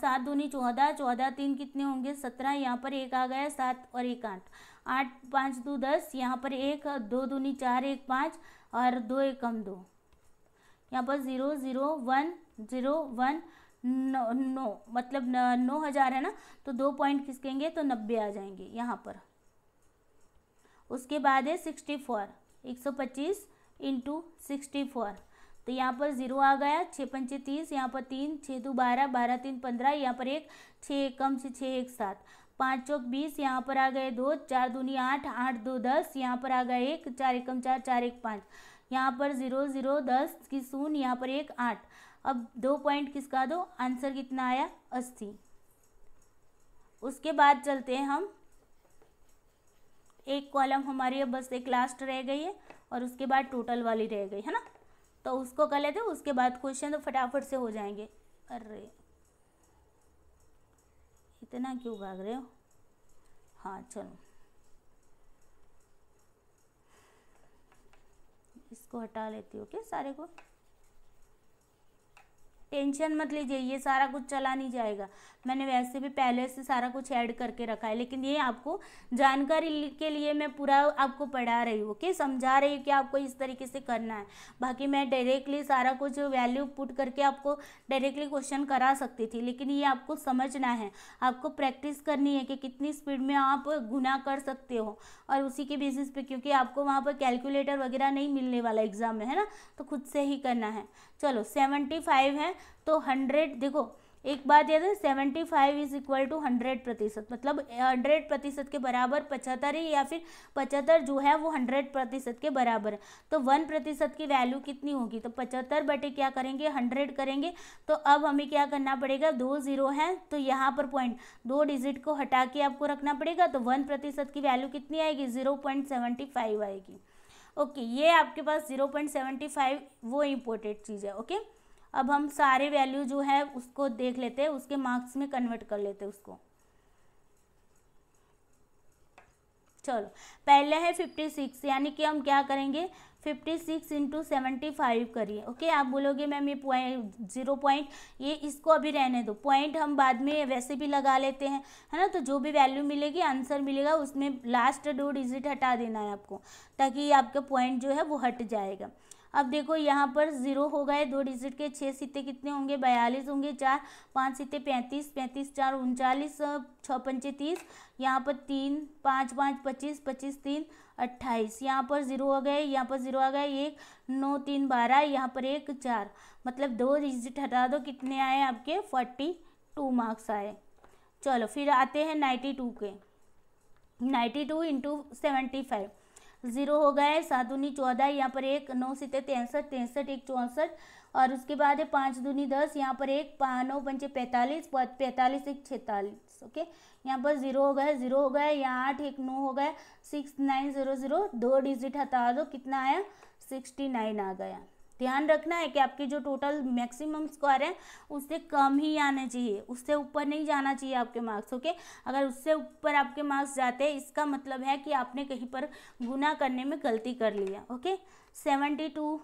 सात दूनी चौदह चौदह तीन कितने होंगे सत्रह यहाँ पर एक आ गया सात और एक आठ आठ पाँच दो दस यहाँ पर एक दो दूनी चार एक पाँच और दो एक कम दो यहाँ पर zero zero one zero one मतलब नौ नौ मतलब नौ हज़ार है ना तो दो पॉइंट खिसकेंगे तो नब्बे आ जाएंगे यहाँ पर उसके बाद है सिक्सटी फोर एक सौ पच्चीस इंटू सिक्सटी फोर तो यहाँ पर जीरो आ गया छः पंचे तीस यहाँ पर तीन छः दो बारह बारह तीन पंद्रह यहाँ पर एक छः एक कम से छः एक सात पाँच चौक बीस यहाँ पर आ गए दो चार दूनी आठ आठ दो दस यहाँ पर आ गए एक चार एकम चार चार एक पाँच यहाँ पर ज़ीरो ज़ीरो दस की शून्य यहाँ पर एक आठ अब दो पॉइंट किसका दो आंसर कितना आया अस्सी उसके बाद चलते हैं हम एक कॉलम हमारी अब बस एक लास्ट रह गई है और उसके बाद टोटल वाली रह गई है ना तो उसको कर लेते उसके बाद क्वेश्चन तो फटाफट से हो जाएंगे अरे इतना क्यों भाग रहे हो हाँ चलो इसको हटा लेती हूँ ओके सारे को टेंशन मत लीजिए ये सारा कुछ चला नहीं जाएगा मैंने वैसे भी पहले से सारा कुछ ऐड करके रखा है लेकिन ये आपको जानकारी के लिए मैं पूरा आपको पढ़ा रही हूँ ओके समझा रही हूँ कि आपको इस तरीके से करना है बाकी मैं डायरेक्टली सारा कुछ वैल्यू पुट करके आपको डायरेक्टली क्वेश्चन करा सकती थी लेकिन ये आपको समझना है आपको प्रैक्टिस करनी है कि कितनी स्पीड में आप गुना कर सकते हो और उसी के बेसिस पे क्योंकि आपको वहाँ पर कैलकुलेटर वगैरह नहीं मिलने वाला एग्ज़ाम में है ना तो खुद से ही करना है चलो सेवेंटी फाइव है तो हंड्रेड देखो एक बात याद है seventy five is equal to hundred प्रतिशत मतलब हंड्रेड प्रतिशत के बराबर पचहत्तर ही या फिर पचहत्तर जो है वो हंड्रेड प्रतिशत के बराबर है तो वन प्रतिशत की वैल्यू कितनी होगी तो पचहत्तर बटे क्या करेंगे हंड्रेड करेंगे तो अब हमें क्या करना पड़ेगा दो जीरो हैं तो यहाँ पर पॉइंट दो डिजिट को हटा के आपको रखना पड़ेगा तो वन प्रतिशत की वैल्यू कितनी आएगी ज़ीरो पॉइंट सेवेंटी फाइव आएगी ओके ये आपके पास ज़ीरो पॉइंट सेवेंटी फाइव वो इम्पोर्टेड चीज़ है ओके अब हम सारे वैल्यू जो है उसको देख लेते हैं उसके मार्क्स में कन्वर्ट कर लेते हैं उसको चलो पहले है फिफ्टी सिक्स यानी कि हम क्या करेंगे fifty six into seventy five करिए ओके आप बोलोगे मैम ये पॉइंट जीरो पॉइंट ये इसको अभी रहने दो पॉइंट हम बाद में वैसे भी लगा लेते हैं है ना तो जो भी वैल्यू मिलेगी आंसर मिलेगा उसमें लास्ट दो डिजिट हटा देना है आपको ताकि आपका पॉइंट जो है वो हट जाएगा अब देखो यहाँ पर ज़ीरो हो गए दो डिजिट के छः सीते कितने होंगे बयालीस होंगे चार पाँच सीते पैंतीस पैंतीस चार उनचालीस छः पंचे तीस यहाँ पर तीन पाँच पाँच पच्चीस पच्चीस तीन अट्ठाईस यहाँ पर ज़ीरो आ गए यहाँ पर ज़ीरो आ गए एक नौ तीन बारह यहाँ पर एक चार मतलब दो डिजिट हटा दो कितने आए आपके फोर्टी टू मार्क्स आए चलो फिर आते हैं नाइन्टी टू के ninety two into seventy five zero हो गए सात दूनी चौदह यहाँ पर एक नौ सीते तिरसठ तिरसठ एक चौंसठ और उसके बाद है पाँच दूनी दस यहाँ पर एक पाँच नौ पंचे पैंतालीस पैंतालीस एक छतालीस सिक्स ओके यहाँ पर जीरो हो गया जीरो हो गया यहाँ आठ एक नौ हो गया सिक्स नाइन जीरो जीरो दो डिजिट हटा दो कितना आया सिक्सटी नाइन आ गया ध्यान रखना है कि आपके जो टोटल मैक्सिमम स्क्वायर है उससे कम ही आने चाहिए उससे ऊपर नहीं जाना चाहिए आपके मार्क्स ओके अगर उससे ऊपर आपके मार्क्स जाते हैं इसका मतलब है कि आपने कहीं पर गुना करने में गलती कर लिया ओके सेवेंटी टू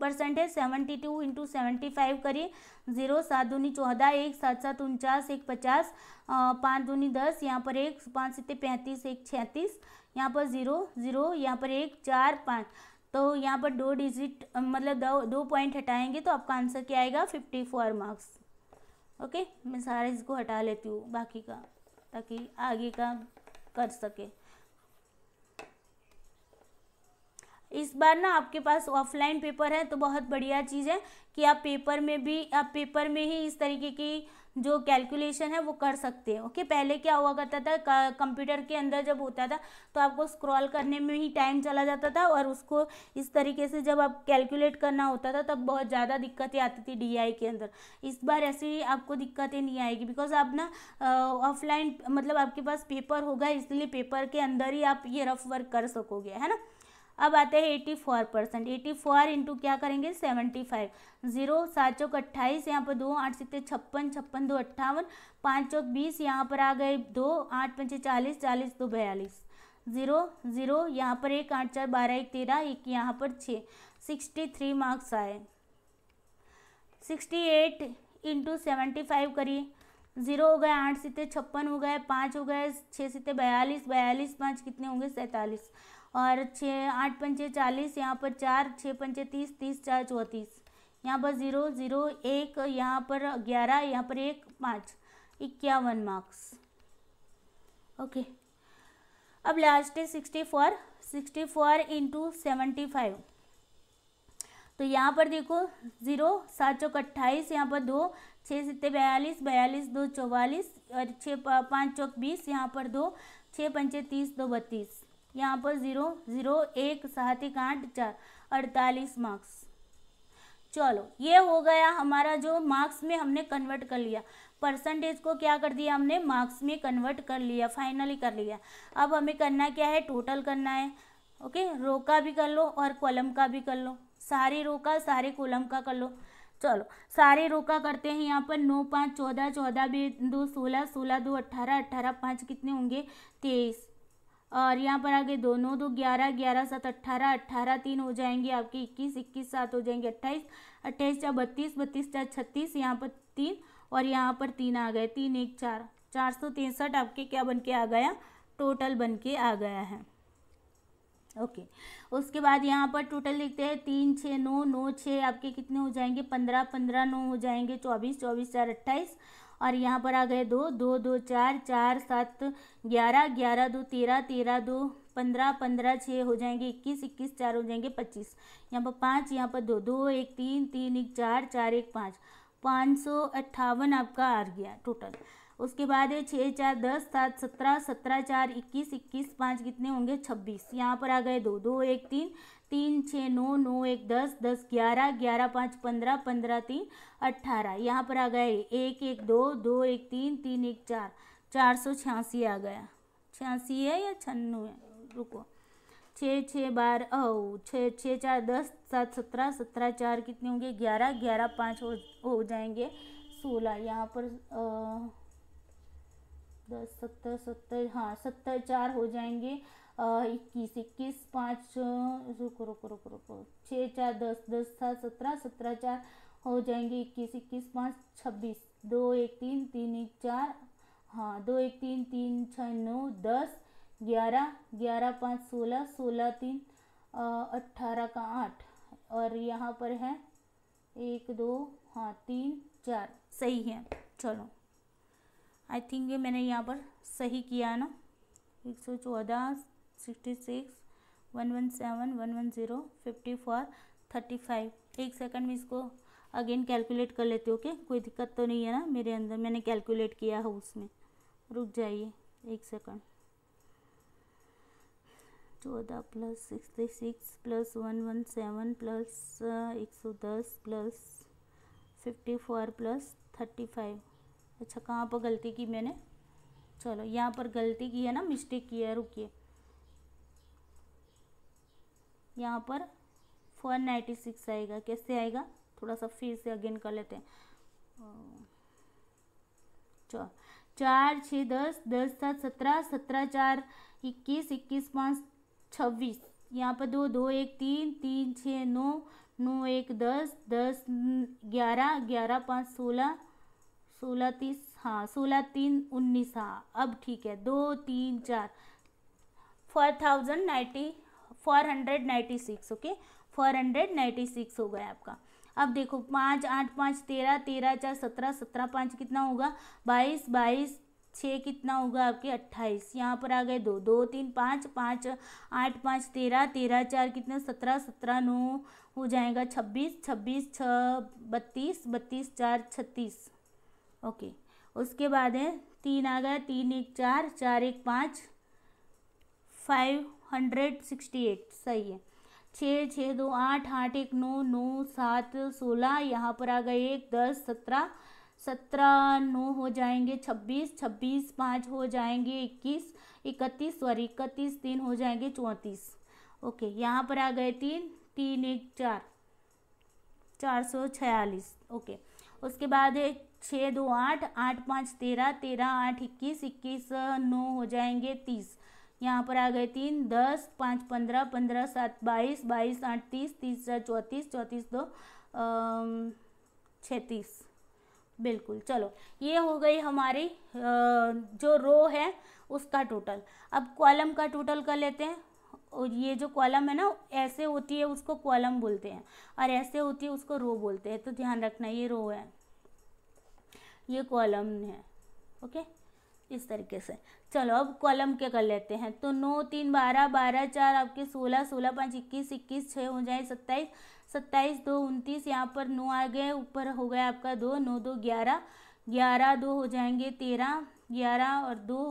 परसेंट है seventy two into seventy five करिए जीरो सात दूनी चौदह एक सात सात उनचास एक पचास पाँच दूनी दस यहाँ पर एक पाँच सत्ते पैंतीस एक छियातीस यहाँ पर ज़ीरो ज़ीरो यहाँ पर एक चार पाँच तो यहाँ पर दो डिजिट मतलब दो दो पॉइंट हटाएंगे तो आपका आंसर क्या आएगा फिफ्टी फोर मार्क्स ओके मैं सारे इसको हटा लेती हूँ बाकी का ताकि आगे का कर सके इस बार ना आपके पास ऑफलाइन पेपर है तो बहुत बढ़िया चीज़ है कि आप पेपर में भी आप पेपर में ही इस तरीके की जो कैलकुलेशन है वो कर सकते हैं ओके पहले क्या हुआ करता था कंप्यूटर के अंदर जब होता था तो आपको स्क्रॉल करने में ही टाइम चला जाता था और उसको इस तरीके से जब आप कैलकुलेट करना होता था तब बहुत ज़्यादा दिक्कतें आती थी डीआई के अंदर इस बार ऐसी आपको दिक्कतें नहीं आएगी बिकॉज आप ना ऑफलाइन मतलब आपके पास पेपर होगा इसलिए पेपर के अंदर ही आप ये रफ वर्क कर सकोगे है ना अब आते हैं eighty four percent eighty four into क्या करेंगे सेवेंटी फाइव जीरो सात चौक अट्ठाईस यहाँ पर दो आठ सीते छप्पन छप्पन दो अट्ठावन पाँच चौक बीस यहाँ पर आ गए दो आठ पंचे चालीस चालीस दो बयालीस ज़ीरो ज़ीरो यहाँ पर एक आठ चार बारह एक तेरह एक यहाँ पर छः सिक्सटी थ्री मार्क्स आए sixty eight into seventy five करिए ज़ीरो हो गए आठ सीते छप्पन हो गए पाँच हो गए छः सीते बयालीस बयालीस पाँच कितने होंगे सैंतालीस और छः आठ पंचे चालीस यहाँ पर चार छः पंचे तीस तीस चार चौंतीस यहाँ पर ज़ीरो ज़ीरो एक यहाँ पर ग्यारह यहाँ पर एक पाँच इक्यावन मार्क्स ओके अब लास्ट है sixty four sixty four into seventy five तो यहाँ पर देखो ज़ीरो सात चौक अट्ठाईस यहाँ पर दो छः सत्ते बयालीस बयालीस दो चौवालीस और छः पाँच चौक बीस यहाँ पर दो छः पंचे तीस दो बत्तीस यहाँ पर ज़ीरो ज़ीरो एक एक आठ चार अड़तालीस मार्क्स चलो ये हो गया हमारा जो मार्क्स में हमने कन्वर्ट कर लिया परसेंटेज को क्या कर दिया हमने मार्क्स में कन्वर्ट कर लिया फाइनली कर लिया अब हमें करना क्या है टोटल करना है ओके रो का भी कर लो और कॉलम का भी कर लो सारे रो का सारे कॉलम का कर लो चलो सारे रो का करते हैं यहाँ पर नौ पाँच चौदह चौदह भी दो सोलह सोलह दो अट्ठारह अट्ठारह पाँच कितने होंगे तेईस और यहाँ पर आगे दोनों दो तो ग्यारह ग्यारह सात अट्ठारह अट्ठारह तीन हो जाएंगे आपके इक्कीस इक्कीस सात हो जाएंगे अट्ठाईस अट्ठाईस चार बत्तीस बत्तीस चार छत्तीस यहाँ पर तीन और यहाँ पर तीन आ गए तीन एक चार चार सौ तिरसठ आपके क्या बन के आ गया टोटल बन के आ गया है ओके okay. उसके बाद यहाँ पर टोटल लिखते हैं तीन छः नौ नौ छः आपके कितने हो जाएंगे पंद्रह पंद्रह नौ हो जाएंगे चौबीस चौबीस चार अट्ठाईस और यहाँ पर आ गए दो दो दो चार चार सात ग्यारह ग्यारह दो तेरह तेरह दो पंद्रह पंद्रह छः हो जाएंगे इक्कीस इक्कीस चार हो जाएंगे पच्चीस यहाँ पर पाँच यहाँ पर दो दो एक तीन तीन एक चार चार एक पाँच पाँच सौ अट्ठावन आपका आ गया टोटल उसके बाद है छः चार दस सात सत्रह सत्रह चार इक्कीस इक्कीस पाँच कितने होंगे छब्बीस यहाँ पर आ गए दो दो एक तीन तीन छः नौ नौ एक दस दस ग्यारह ग्यारह पाँच पंद्रह पंद्रह तीन अट्ठारह यहाँ पर आ गया एक एक दो दो एक तीन तीन एक चार चार सौ छियासी आ गया छियासी है या छन्नवे रुको छः छः बार ओ छः छः चार दस सात सत्रह सत्रह चार कितने होंगे ग्यारह ग्यारह पाँच हो हो जाएंगे सोलह यहाँ पर आ, दस सत्तर सत्तर हाँ सत्तर चार हो जाएंगे इक्कीस इक्कीस पाँच रुको रुको रुको रुको छः चार दस दस था सत्रह सत्रह चार हो जाएंगे इक्कीस इक्कीस पाँच छब्बीस दो एक तीन तीन एक चार हाँ दो एक तीन तीन छः नौ दस ग्यारह ग्यारह पाँच सोलह सोलह तीन अट्ठारह का आठ और यहाँ पर है एक दो हाँ तीन चार सही है चलो आई थिंक ये मैंने यहाँ पर सही किया ना एक सौ चौदह sixty six one one seven one one zero fifty four thirty five एक सेकंड में इसको अगेन कैलकुलेट कर लेते हो ओके कोई दिक्कत तो नहीं है ना मेरे अंदर मैंने कैलकुलेट किया है उसमें रुक जाइए एक सेकंड चौदह plus sixty six plus one one seven plus एक सौ दस plus fifty four plus thirty five अच्छा कहाँ पर गलती की मैंने चलो यहाँ पर गलती की है ना मिस्टेक की है रुकिए यहाँ पर फोर नाइन्टी सिक्स आएगा कैसे आएगा थोड़ा सा फिर से अगेन कर लेते हैं चौ चार छः दस दस सात सत्रह सत्रह चार इक्कीस इक्कीस पाँच छब्बीस यहाँ पर दो दो एक तीन तीन छः नौ नौ एक दस दस ग्यारह ग्यारह पाँच सोलह सोलह तीस हाँ सोलह तीन उन्नीस हाँ अब ठीक है दो तीन चार four thousand ninety four hundred ninety six okay four hundred ninety six हो गया आपका अब देखो पाँच आठ पाँच तेरह तेरह चार सत्रह सत्रह पाँच कितना होगा बाईस बाईस छः कितना होगा आपके अट्ठाईस यहाँ पर आ गए दो दो तीन पाँच पाँच आठ पाँच तेरह तेरह चार कितना सत्रह सत्रह नौ हो जाएगा छब्बीस छब्बीस छ बत्तीस बत्तीस चार छत्तीस ओके उसके बाद है तीन आ गया तीन एक चार चार एक पाँच फाइव हंड्रेड सिक्सटी एट सही है छः छः दो आठ आठ एक नौ नौ सात सोलह यहाँ पर आ गए एक दस सत्रह सत्रह नौ हो जाएंगे छब्बीस छब्बीस पाँच हो जाएंगे इक्कीस इकतीस सॉरी इकतीस तीन हो जाएंगे चौंतीस ओके यहाँ पर आ गए तीन तीन एक चार चार सौ छियालीस ओके उसके बाद है छः दो आठ आठ पाँच तेरह तेरह आठ इक्कीस इक्कीस नौ हो जाएंगे तीस यहाँ पर आ गए तीन दस पाँच पंद्रह पंद्रह सात बाईस बाईस आठ तीस तीस चौंतीस चौंतीस दो छत्तीस बिल्कुल चलो ये हो गई हमारी जो रो है उसका टोटल अब कॉलम का टोटल कर लेते हैं और ये जो कॉलम है ना ऐसे होती है उसको कॉलम बोलते हैं और ऐसे होती है उसको रो बोलते हैं तो ध्यान रखना ये रो है ये कॉलम है ओके इस तरीके से चलो अब कॉलम के कर लेते हैं तो नौ तीन बारह बारह चार आपके सोलह सोलह पाँच इक्कीस इक्कीस छः हो जाए सत्ताईस सत्ताईस दो उनतीस यहाँ पर नौ आ गए ऊपर हो गया आपका दो नौ दो ग्यारह ग्यारह दो हो जाएंगे तेरह ग्यारह और दो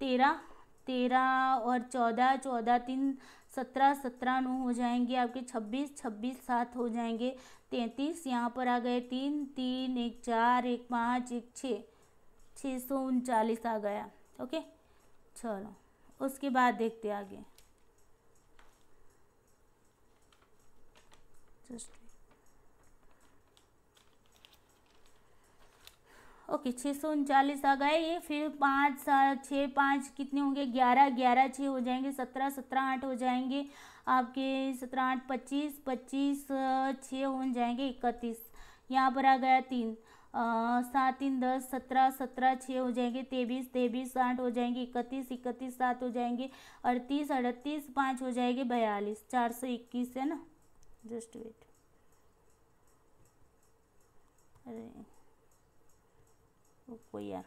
तेरह तेरह और चौदह चौदह तीन सत्रह सत्रह नौ हो जाएंगे आपके छब्बीस छब्बीस सात हो जाएंगे तैंतीस यहाँ पर आ गए तीन तीन एक चार एक पाँच एक छः छः सौ उनचालीस आ गया ओके चलो उसके बाद देखते आगे ओके छः सौ उनचालीस आ गए ये फिर पाँच सात छः पाँच कितने होंगे ग्यारह ग्यारह छः हो जाएंगे सत्रह सत्रह आठ हो जाएंगे आपके सत्रह आठ पच्चीस पच्चीस छः हो जाएंगे इकतीस यहाँ पर आ गया तीन सात तीन दस सत्रह सत्रह छः हो जाएंगे तेईस तेईस आठ हो जाएंगे इकतीस इकतीस सात हो जाएंगे अड़तीस अड़तीस पाँच हो जाएंगे बयालीस चार सौ इक्कीस है ना जस्ट वेट अरे यार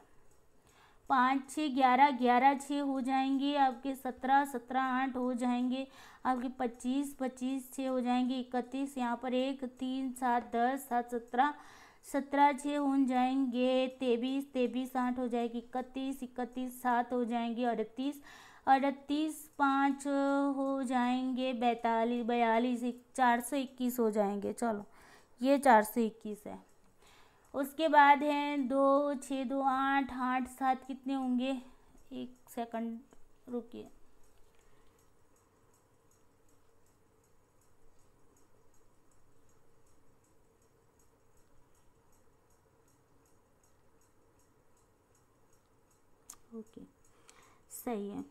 पाँच छः ग्यारह ग्यारह छः हो जाएंगे आपके सत्रह सत्रह आठ हो जाएंगे आपके पच्चीस पच्चीस छः हो जाएंगे इकतीस यहाँ पर एक तीन सात दस सात सत्रह सत्रह छः हो जाएंगे तेईस तेईस आठ हो जाएगी इकतीस इकतीस सात हो जाएंगे अड़तीस अड़तीस पाँच हो जाएंगे बैतालीस बयालीस चार सौ इक्कीस हो जाएंगे चलो ये चार सौ इक्कीस है उसके बाद है दो छः दो आठ आठ सात कितने होंगे एक सेकंड रुकिए ओके सही है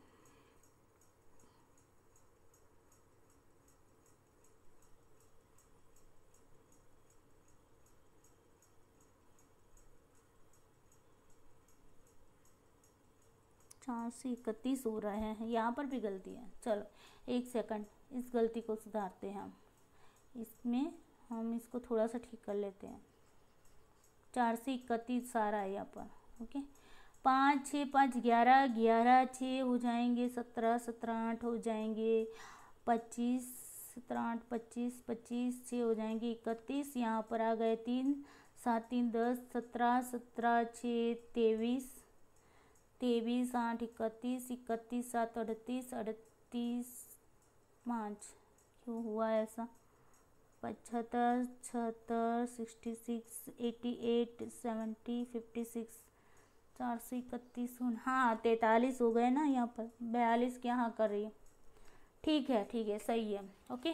चार से इकतीस हो रहे हैं यहाँ पर भी गलती है चलो एक सेकंड इस गलती को सुधारते हैं हम इसमें हम इसको थोड़ा सा ठीक कर लेते हैं चार से इकतीस सारा है यहाँ पर ओके पाँच छः पाँच ग्यारह ग्यारह छः हो जाएंगे सत्रह सत्रह आठ हो जाएंगे पच्चीस सत्रह आठ पच्चीस पच्चीस छः हो जाएंगे इकतीस यहाँ पर आ गए तीन सात तीन दस सत्रह सत्रह छः तेईस तेईस आठ इकतीस इकतीस सात अड़तीस अड़तीस पाँच क्यों हुआ ऐसा पचहत्तर छहत्तर sixty six eighty eight seventy fifty six चार सौ इकतीस हाँ तैतालीस हो गए ना यहाँ पर बयालीस के यहाँ कर रही है ठीक है ठीक है सही है ओके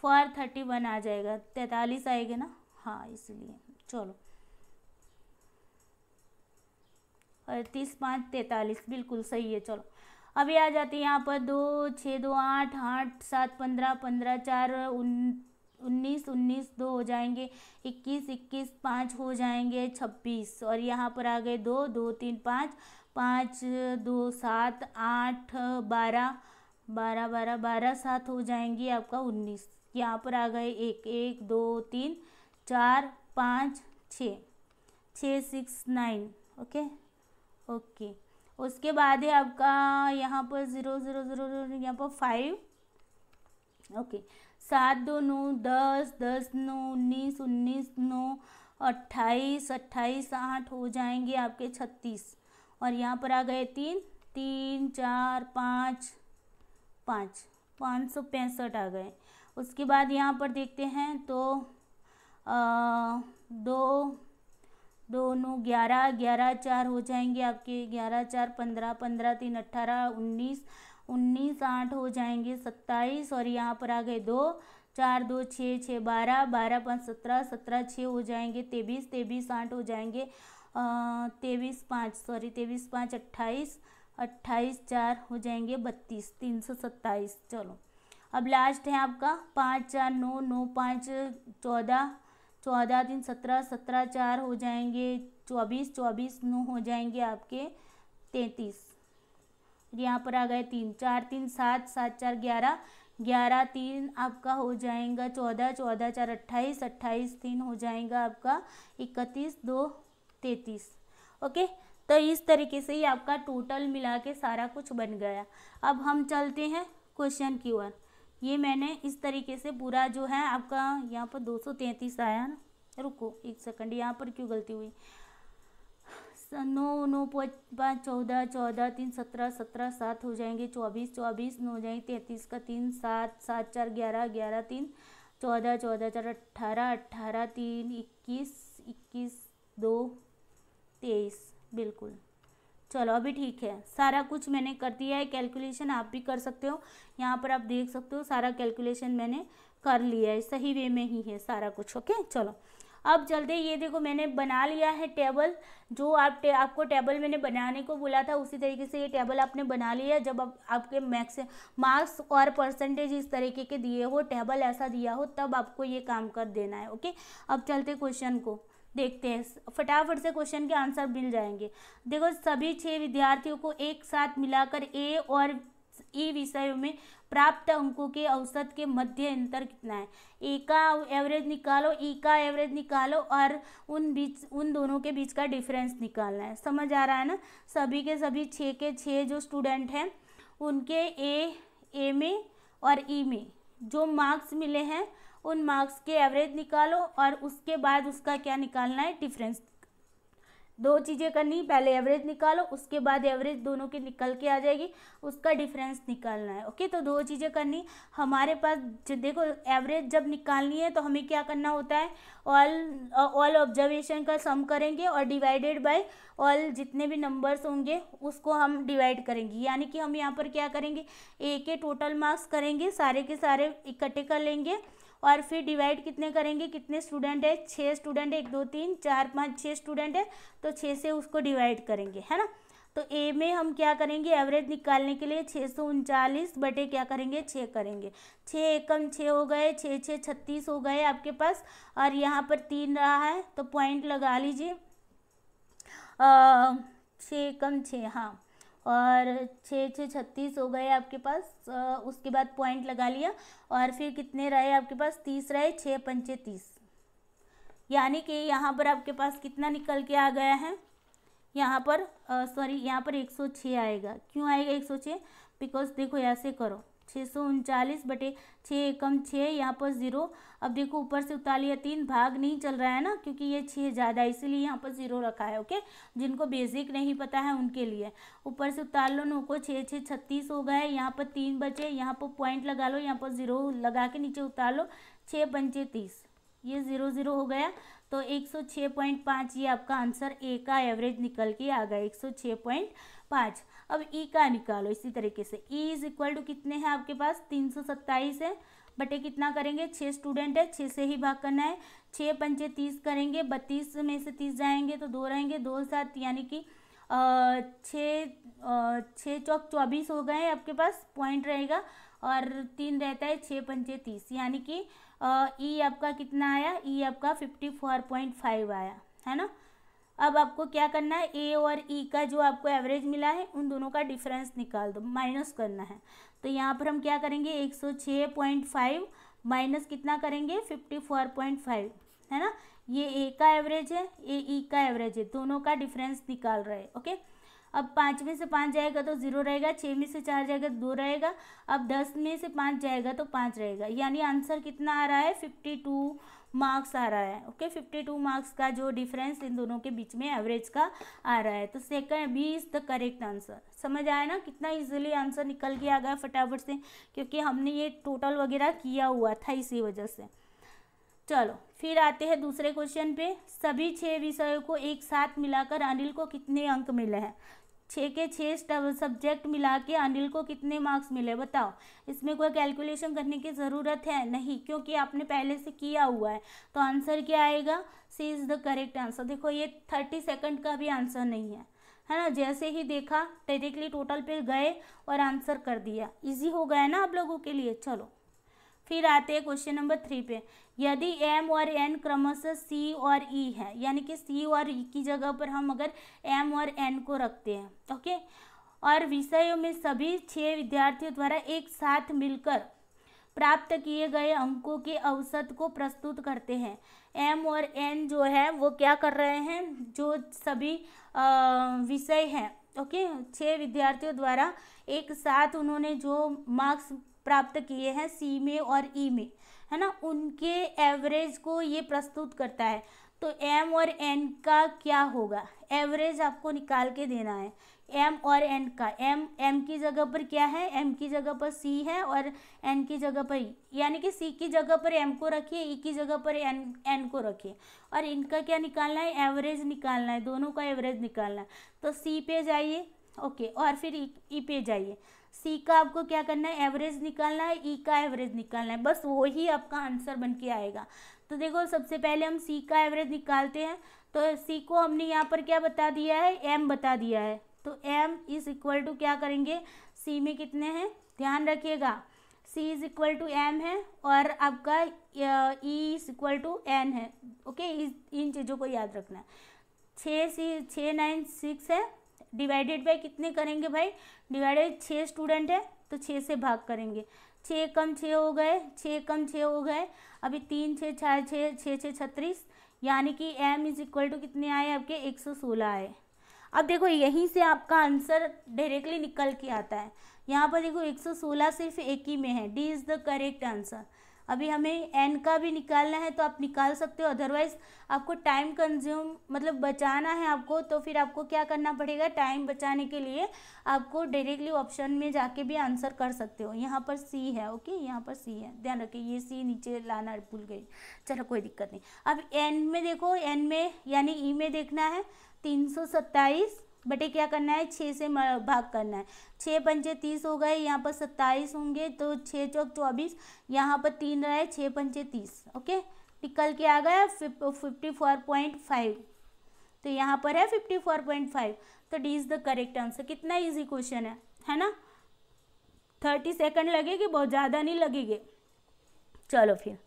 फोर थर्टी वन आ जाएगा तैतालीस आएगा ना हाँ इसलिए चलो अड़तीस पाँच तैतालीस बिल्कुल सही है चलो अभी आ जाती है यहाँ पर दो छः दो आठ आठ सात पंद्रह पंद्रह चार उन उन्नीस उन्नीस दो हो जाएंगे इक्कीस इक्कीस पाँच हो जाएंगे छब्बीस और यहाँ पर आ गए दो दो तीन पाँच पाँच दो सात आठ बारह बारह बारह बारह सात हो जाएंगे आपका उन्नीस यहाँ पर आ गए एक एक दो तीन चार पाँच छ छः सिक्स नाइन ओके ओके उसके बाद है आपका यहाँ पर ज़ीरो ज़ीरो ज़ीरो ज़ीरो यहाँ पर फाइव ओके सात दो नौ दस दस नौ उन्नीस उन्नीस नौ अट्ठाईस अट्ठाईस आठ हो जाएंगे आपके छत्तीस और यहाँ पर आ गए तीन तीन चार पाँच पाँच पाँच सौ पैंसठ आ गए उसके बाद यहाँ पर देखते हैं तो आ, दो दो नौ ग्यारह ग्यारह चार हो जाएंगे आपके ग्यारह चार पंद्रह पंद्रह तीन अट्ठारह उन्नीस उन्नीस आठ हो जाएंगे सत्ताईस और यहाँ पर आ गए दो चार दो छः छः बारह बारह पाँच सत्रह सत्रह छः हो जाएंगे तेईस तेईस आठ हो जाएंगे तेईस पाँच सॉरी तेईस पाँच अट्ठाईस अट्ठाईस चार हो जाएंगे बत्तीस तीन सौ सत्ताईस चलो अब लास्ट है आपका पाँच चार नौ नौ पाँच चौदह चौदह तीन सत्रह सत्रह चार हो जाएंगे चौबीस चौबीस नौ हो जाएंगे आपके तैंतीस यहाँ पर आ गए तीन चार तीन सात सात चार ग्यारह ग्यारह तीन आपका हो जाएगा चौदह चौदह चार अट्ठाईस अट्ठाईस तीन हो जाएगा आपका इकतीस दो तैतीस ओके तो इस तरीके से ही आपका टोटल मिला के सारा कुछ बन गया अब हम चलते हैं क्वेश्चन की ओर ये मैंने इस तरीके से पूरा जो है आपका यहाँ पर दो सौ तैंतीस आया ना रुको एक सेकंड यहाँ पर क्यों गलती हुई नौ नौ पाँच पाँच चौदह चौदह तीन सत्रह सत्रह सात हो जाएंगे चौबीस चौबीस नौ हो जाएंगे तैंतीस का तीन सात सात चार ग्यारह ग्यारह तीन चौदह चौदह चार अट्ठारह अट्ठारह तीन इक्कीस इक्कीस दो तेईस बिल्कुल चलो अभी ठीक है सारा कुछ मैंने कर दिया है कैलकुलेशन आप भी कर सकते हो यहाँ पर आप देख सकते हो सारा कैलकुलेशन मैंने कर लिया है सही वे में ही है सारा कुछ ओके चलो अब चलते ये देखो मैंने बना लिया है टेबल जो आप टे, आपको टेबल मैंने बनाने को बोला था उसी तरीके से ये टेबल आपने बना लिया है जब आप, आपके मैक्स मार्क्स और परसेंटेज इस तरीके के दिए हो टेबल ऐसा दिया हो तब आपको ये काम कर देना है ओके अब चलते क्वेश्चन को देखते हैं फटाफट से क्वेश्चन के आंसर मिल जाएंगे देखो सभी छः विद्यार्थियों को एक साथ मिलाकर ए और ई विषयों में प्राप्त अंकों के औसत के मध्य अंतर कितना है ए का एवरेज निकालो ई e का एवरेज निकालो और उन बीच उन दोनों के बीच का डिफरेंस निकालना है समझ आ रहा है ना सभी के सभी छः के छः जो स्टूडेंट हैं उनके ए ए में और ई e में जो मार्क्स मिले हैं उन मार्क्स के एवरेज निकालो और उसके बाद उसका क्या निकालना है डिफरेंस दो चीज़ें करनी पहले एवरेज निकालो उसके बाद एवरेज दोनों की निकल के आ जाएगी उसका डिफरेंस निकालना है ओके तो दो चीज़ें करनी हमारे पास देखो एवरेज जब निकालनी है तो हमें क्या करना होता है ऑल ऑल ऑब्जर्वेशन का सम करेंगे और डिवाइडेड बाय ऑल जितने भी नंबर्स होंगे उसको हम डिवाइड करेंगे यानी कि हम यहाँ पर क्या करेंगे ए के टोटल मार्क्स करेंगे सारे के सारे इकट्ठे कर लेंगे और फिर डिवाइड कितने करेंगे कितने स्टूडेंट है छः स्टूडेंट है एक दो तीन चार पाँच छः स्टूडेंट है तो छः से उसको डिवाइड करेंगे है ना तो ए में हम क्या करेंगे एवरेज निकालने के लिए छः सौ उनचालीस बटे क्या करेंगे छः करेंगे छः एकम छः हो गए छः छः छत्तीस हो गए आपके पास और यहाँ पर तीन रहा है तो पॉइंट लगा लीजिए छः एकम छः हाँ और छः छः छत्तीस हो गए आपके पास उसके बाद पॉइंट लगा लिया और फिर कितने रहे आपके पास तीस रहे छः पंचे तीस यानी कि यहाँ पर आपके पास कितना निकल के आ गया है यहाँ पर सॉरी यहाँ पर एक सौ छः आएगा क्यों आएगा एक सौ छः बिकॉज देखो ऐसे करो छः सौ उनचालीस बटे छः एकम छः यहाँ पर ज़ीरो अब देखो ऊपर से उतार लिया तीन भाग नहीं चल रहा है ना क्योंकि ये छः ज़्यादा है इसीलिए यहाँ पर ज़ीरो रखा है ओके जिनको बेसिक नहीं पता है उनके लिए ऊपर से उतार लो नौ को छः छः छत्तीस हो गए यहाँ पर तीन बचे यहाँ पर पॉइंट लगा लो यहाँ पर ज़ीरो लगा के नीचे उतार लो छः पंचे तीस ये ज़ीरो ज़ीरो हो गया तो एक सौ छः पॉइंट पाँच ये आपका आंसर ए का एवरेज निकल के आ गया एक सौ छः पॉइंट पाँच अब ई e का निकालो इसी तरीके से ई इज इक्वल टू कितने हैं आपके पास तीन सौ सत्ताईस है बटे कितना करेंगे छः स्टूडेंट है छः से ही भाग करना है छः पंचे तीस करेंगे बत्तीस में से तीस जाएंगे तो दो रहेंगे दो सात यानी कि छः छः चौक चौबीस हो गए आपके पास पॉइंट रहेगा और तीन रहता है छः पंचे तीस यानी कि ई e आपका कितना आया ई e आपका फिफ्टी फोर पॉइंट फाइव आया है ना अब आपको क्या करना है ए और ई e का जो आपको एवरेज मिला है उन दोनों का डिफरेंस निकाल दो माइनस करना है तो यहाँ पर हम क्या करेंगे एक सौ छः पॉइंट फाइव माइनस कितना करेंगे फिफ्टी फोर पॉइंट फाइव है ना ये ए का एवरेज है ए ई e का एवरेज है दोनों का डिफरेंस निकाल रहे हैं ओके अब पाँच में से पाँच जाएगा तो ज़ीरो रहेगा छः में से चार जाएगा तो दो रहेगा अब दस में से पाँच जाएगा तो पाँच रहेगा यानी आंसर कितना आ रहा है फिफ्टी टू मार्क्स आ रहा है ओके फिफ्टी टू मार्क्स का जो डिफरेंस इन दोनों के बीच में एवरेज का आ रहा है तो second B is the correct answer समझ आया ना कितना इजीली आंसर निकल के आ गया फटाफट से क्योंकि हमने ये टोटल वगैरह किया हुआ था इसी वजह से चलो फिर आते हैं दूसरे क्वेश्चन पे सभी छः विषयों को एक साथ मिलाकर अनिल को कितने अंक मिले हैं छः के छः सब्जेक्ट मिला के अनिल को कितने मार्क्स मिले बताओ इसमें कोई कैलकुलेशन करने की ज़रूरत है नहीं क्योंकि आपने पहले से किया हुआ है तो आंसर क्या आएगा C is the correct answer देखो ये थर्टी सेकेंड का भी आंसर नहीं है है ना जैसे ही देखा डायरेक्टली टोटल पे गए और आंसर कर दिया इजी हो गया ना आप लोगों के लिए चलो फिर आते हैं क्वेश्चन नंबर थ्री पे यदि एम और एन क्रमशः सी और ई e है यानी कि सी और ई e की जगह पर हम अगर एम और एन को रखते हैं ओके और विषयों में सभी छः विद्यार्थियों द्वारा एक साथ मिलकर प्राप्त किए गए अंकों के औसत को प्रस्तुत करते हैं एम और एन जो है वो क्या कर रहे हैं जो सभी विषय हैं ओके छः विद्यार्थियों द्वारा एक साथ उन्होंने जो मार्क्स प्राप्त किए हैं सी में और ई e में है ना उनके एवरेज को ये प्रस्तुत करता है तो एम और एन का क्या होगा एवरेज आपको निकाल के देना है एम और एन का एम एम की जगह पर क्या है एम की जगह पर सी है और एन की जगह पर ई यानी कि सी की जगह पर एम को रखिए ई e की जगह पर एन एन को रखिए और इनका क्या निकालना है एवरेज निकालना है दोनों का एवरेज निकालना है तो सी पे जाइए ओके और फिर ई e, e पे जाइए सी का आपको क्या करना है एवरेज निकालना है ई e का एवरेज निकालना है बस वो ही आपका आंसर बन के आएगा तो देखो सबसे पहले हम सी का एवरेज निकालते हैं तो सी को हमने यहाँ पर क्या बता दिया है एम बता दिया है तो एम इज इक्वल टू क्या करेंगे सी में कितने हैं ध्यान रखिएगा C is equal to M है और आपका E is equal to N है ओके इस इन चीज़ों को याद रखना है छः सी छः नाइन सिक्स है डिवाइडेड बाई कितने करेंगे भाई डिवाइडेड छः स्टूडेंट है तो छः से भाग करेंगे छः कम छः हो गए छः कम छः हो गए अभी तीन छः छः छः छः छः छत्तीस यानी कि एम इज इक्वल टू कितने आए आपके एक सौ सोलह आए अब देखो यहीं से आपका आंसर डायरेक्टली निकल के आता है यहाँ पर देखो 116 सिर्फ एक ही में है D is the correct answer अभी हमें एन का भी निकालना है तो आप निकाल सकते हो अदरवाइज़ आपको टाइम कंज्यूम मतलब बचाना है आपको तो फिर आपको क्या करना पड़ेगा टाइम बचाने के लिए आपको डायरेक्टली ऑप्शन में जाके भी आंसर कर सकते हो यहाँ पर सी है ओके यहाँ पर सी है ध्यान रखिए ये सी नीचे लाना भूल गई चलो कोई दिक्कत नहीं अब एन में देखो एन में यानी ई e में देखना है तीन सौ सत्ताईस बटे क्या करना है छः से भाग करना है छः पंचे तीस हो गए यहाँ पर सत्ताईस होंगे तो छः चौक चौबीस यहाँ पर तीन रहे छः पंचे तीस ओके निकल के आ गया फिफ्टी फोर पॉइंट फाइव तो यहाँ पर है फिफ्टी फोर पॉइंट फाइव तो D is the correct answer कितना इजी क्वेश्चन है है ना थर्टी सेकंड लगेगी बहुत ज़्यादा नहीं लगेंगे चलो फिर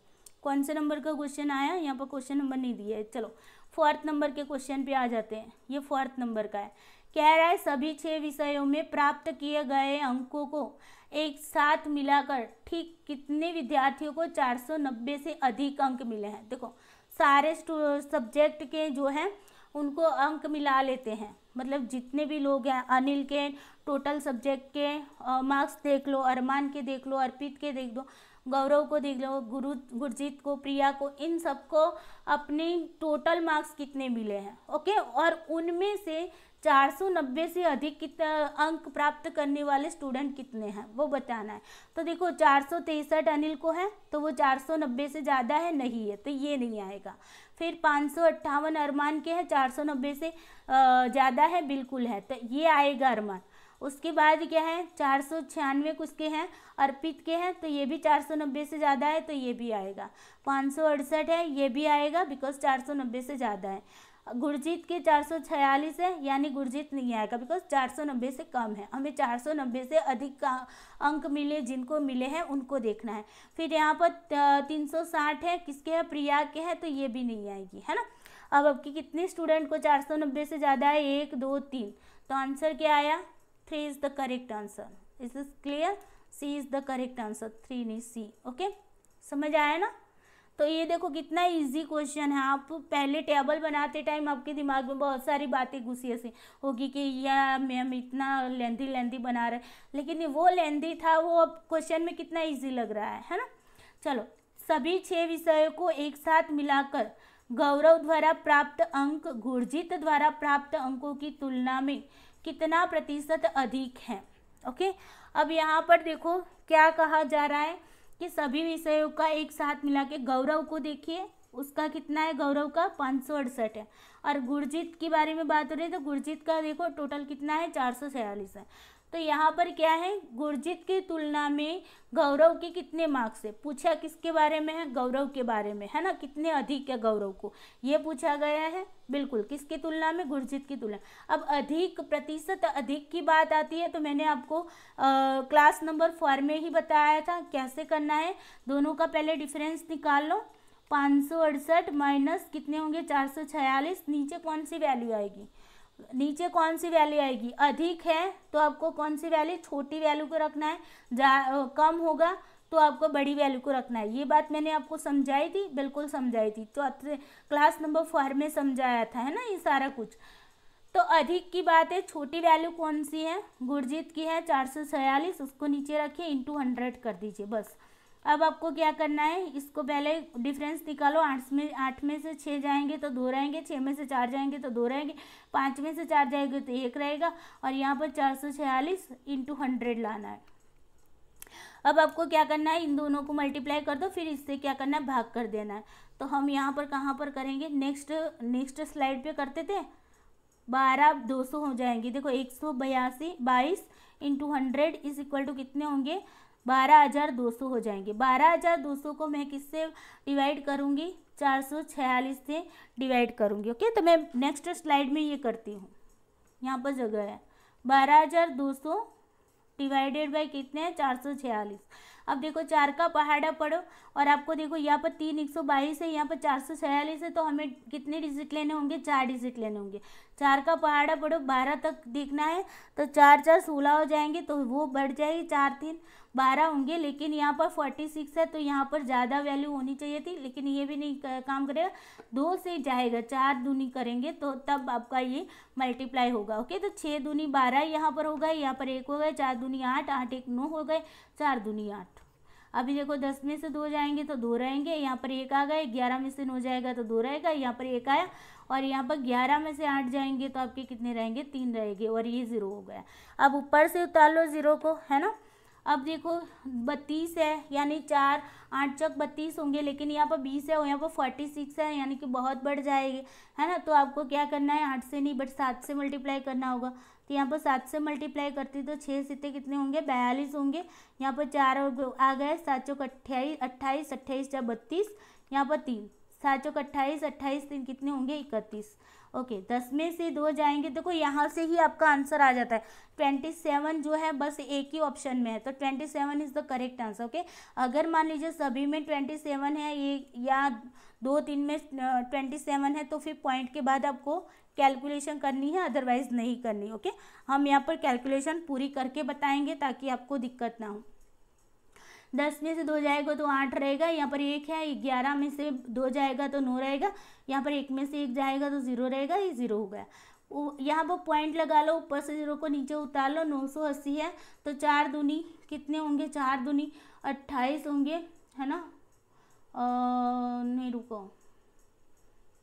कौन से नंबर का क्वेश्चन आया यहाँ पर क्वेश्चन नंबर नहीं दिया है चलो फोर्थ नंबर के क्वेश्चन पे आ जाते हैं ये फोर्थ नंबर का है कह रहा है सभी छः विषयों में प्राप्त किए गए अंकों को एक साथ मिलाकर ठीक कितने विद्यार्थियों को 490 से अधिक अंक मिले हैं देखो सारे सब्जेक्ट के जो हैं उनको अंक मिला लेते हैं मतलब जितने भी लोग हैं अनिल के टोटल सब्जेक्ट के मार्क्स देख लो अरमान के देख लो अर्पित के देख दो गौरव को देख लो गुरु गुरजीत को प्रिया को इन सबको अपने टोटल मार्क्स कितने मिले हैं ओके और उनमें से 490 से अधिक कितना अंक प्राप्त करने वाले स्टूडेंट कितने हैं वो बताना है तो देखो चार अनिल को है तो वो 490 से ज़्यादा है नहीं है तो ये नहीं आएगा फिर पाँच अरमान के हैं 490 से ज़्यादा है बिल्कुल है तो ये आएगा अरमान उसके बाद क्या है चार सौ छियानवे कुछ के हैं अर्पित के हैं तो ये भी चार सौ नब्बे से ज़्यादा है तो ये भी आएगा पाँच सौ अड़सठ है ये भी आएगा बिकॉज चार सौ नब्बे से ज़्यादा है गुरजीत के चार सौ छियालीस है यानी गुरजीत नहीं आएगा बिकॉज चार सौ नब्बे से कम है हमें चार सौ नब्बे से अधिक का अंक मिले जिनको मिले हैं उनको देखना है फिर यहाँ पर तीन सौ साठ है किसके हैं प्रिया के हैं तो ये भी नहीं आएगी है ना अब अब कितने स्टूडेंट को चार सौ नब्बे से ज़्यादा है एक दो तीन तो आंसर क्या आया three is the correct answer is this clear c is the correct answer 3 is c okay समझ आया ना तो ये देखो कितना इजी क्वेश्चन है आप पहले टेबल बनाते टाइम आपके दिमाग में बहुत सारी बातें घुसी ऐसी होगी कि यह मैम इतना लेंदी लेंदी बना रहे लेकिन वो लेंदी था वो अब क्वेश्चन में कितना इजी लग रहा है है ना चलो सभी छः विषयों को एक साथ मिलाकर गौरव द्वारा प्राप्त अंक घुर्जित द्वारा प्राप्त अंकों की तुलना में कितना प्रतिशत अधिक है ओके अब यहाँ पर देखो क्या कहा जा रहा है कि सभी विषयों का एक साथ मिला के गौरव को देखिए उसका कितना है गौरव का पाँच सौ अड़सठ है और गुरजीत के बारे में बात हो रही है तो गुरजीत का देखो टोटल कितना है चार सौ छियालीस है तो यहाँ पर क्या है गुरजीत की तुलना में गौरव के कितने मार्क्स है पूछा किसके बारे में है गौरव के बारे में है ना कितने अधिक है गौरव को ये पूछा गया है बिल्कुल किसकी तुलना में गुरजीत की तुलना अब अधिक प्रतिशत अधिक की बात आती है तो मैंने आपको आ, क्लास नंबर फोर में ही बताया था कैसे करना है दोनों का पहले डिफरेंस निकाल लो पाँच सौ अड़सठ माइनस कितने होंगे चार सौ छियालीस नीचे कौन सी वैल्यू आएगी नीचे कौन सी वैल्यू आएगी अधिक है तो आपको कौन सी वैल्यू छोटी वैल्यू को रखना है जा कम होगा तो आपको बड़ी वैल्यू को रखना है ये बात मैंने आपको समझाई थी बिल्कुल समझाई थी तो क्लास नंबर फोर में समझाया था है ना ये सारा कुछ तो अधिक की बात है छोटी वैल्यू कौन सी है गुरजीत की है चार सौ उसको नीचे रखिए इंटू हंड्रेड कर दीजिए बस अब आपको क्या करना है इसको पहले डिफरेंस निकालो आठ में आठ में से छः जाएंगे तो दो रहेंगे छः में से चार जाएंगे तो दो रहेंगे पाँच में से चार जाएंगे तो एक रहेगा और यहाँ पर चार सौ छियालीस इंटू हंड्रेड लाना है अब आपको क्या करना है इन दोनों को मल्टीप्लाई कर दो फिर इससे क्या करना है भाग कर देना है तो हम यहाँ पर कहाँ पर करेंगे नेक्स्ट नेक्स्ट स्लाइड पर करते थे बारह दो सौ हो जाएंगे देखो एक सौ बयासी बाईस into hundred is equal to कितने होंगे बारह हज़ार दो सौ हो जाएंगे बारह हज़ार दो सौ को मैं किससे डिवाइड करूँगी चार सौ छियालीस से डिवाइड करूँगी ओके तो मैं नेक्स्ट स्लाइड में ये करती हूँ यहाँ पर जगह है बारह हज़ार दो सौ डिवाइडेड बाई कितने हैं चार सौ छियालीस अब देखो चार का पहाड़ा पढ़ो और आपको देखो यहाँ पर तीन एक सौ बाईस है यहाँ पर चार सौ छियालीस है तो हमें कितने डिजिट लेने होंगे चार डिजिट लेने होंगे चार का पहाड़ा पढ़ो बारह तक देखना है तो चार चार सोलह हो जाएंगे तो वो बढ़ जाएगी चार तीन बारह होंगे लेकिन यहाँ पर फोर्टी सिक्स है तो यहाँ पर ज़्यादा वैल्यू होनी चाहिए थी लेकिन ये भी नहीं काम करेगा दो से जाएगा चार दूनी करेंगे तो तब आपका ये मल्टीप्लाई होगा ओके तो छः दूनी बारह यहाँ पर होगा यहाँ पर एक हो गए चार दूनी आठ आठ एक नौ हो गए चार दूनी आठ अभी देखो दस में से दो जाएंगे तो दो रहेंगे यहाँ पर एक आ गए ग्यारह में से नौ जाएगा तो दो रहेगा यहाँ पर एक आया और यहाँ पर ग्यारह में से आठ जाएंगे तो आपके कितने रहेंगे तीन रहेंगे और ये ज़ीरो हो गया अब ऊपर से उतार लो ज़ीरो को है ना अब देखो बत्तीस है यानी चार आठ चौक बत्तीस होंगे लेकिन यहाँ पर बीस है और यहाँ पर फोर्टी सिक्स है यानी कि बहुत बढ़ जाएगी है ना तो आपको क्या करना है आठ से नहीं बट सात से मल्टीप्लाई करना होगा तो यहाँ पर सात से मल्टीप्लाई करती तो छः सीते कितने होंगे बयालीस होंगे यहाँ पर चार आ गए सात चौक अट्ठाईस अट्ठाईस अट्ठाईस चार बत्तीस यहाँ पर तीन सात चौक अट्ठाईस अट्ठाईस तीन कितने होंगे इकतीस ओके दस में से दो जाएंगे देखो यहाँ से ही आपका आंसर आ जाता है ट्वेंटी सेवन जो है बस एक ही ऑप्शन में है तो twenty seven is the correct answer okay अगर मान लीजिए सभी में ट्वेंटी सेवन है ये या दो तीन में ट्वेंटी सेवन है तो फिर पॉइंट के बाद आपको कैलकुलेशन करनी है अदरवाइज नहीं करनी ओके हम यहाँ पर कैलकुलेशन पूरी करके बताएंगे ताकि आपको दिक्कत ना हो दस में से दो जाएगा तो आठ रहेगा यहाँ पर एक है ग्यारह में से दो जाएगा तो नौ रहेगा यहाँ पर एक में से एक जाएगा तो ज़ीरो रहेगा ये ज़ीरो हो गया यहाँ पर पॉइंट लगा लो ऊपर से जीरो को नीचे उतार लो नौ सौ अस्सी है तो चार दूनी कितने होंगे चार दूनी अट्ठाईस होंगे है ना आ, नहीं रुको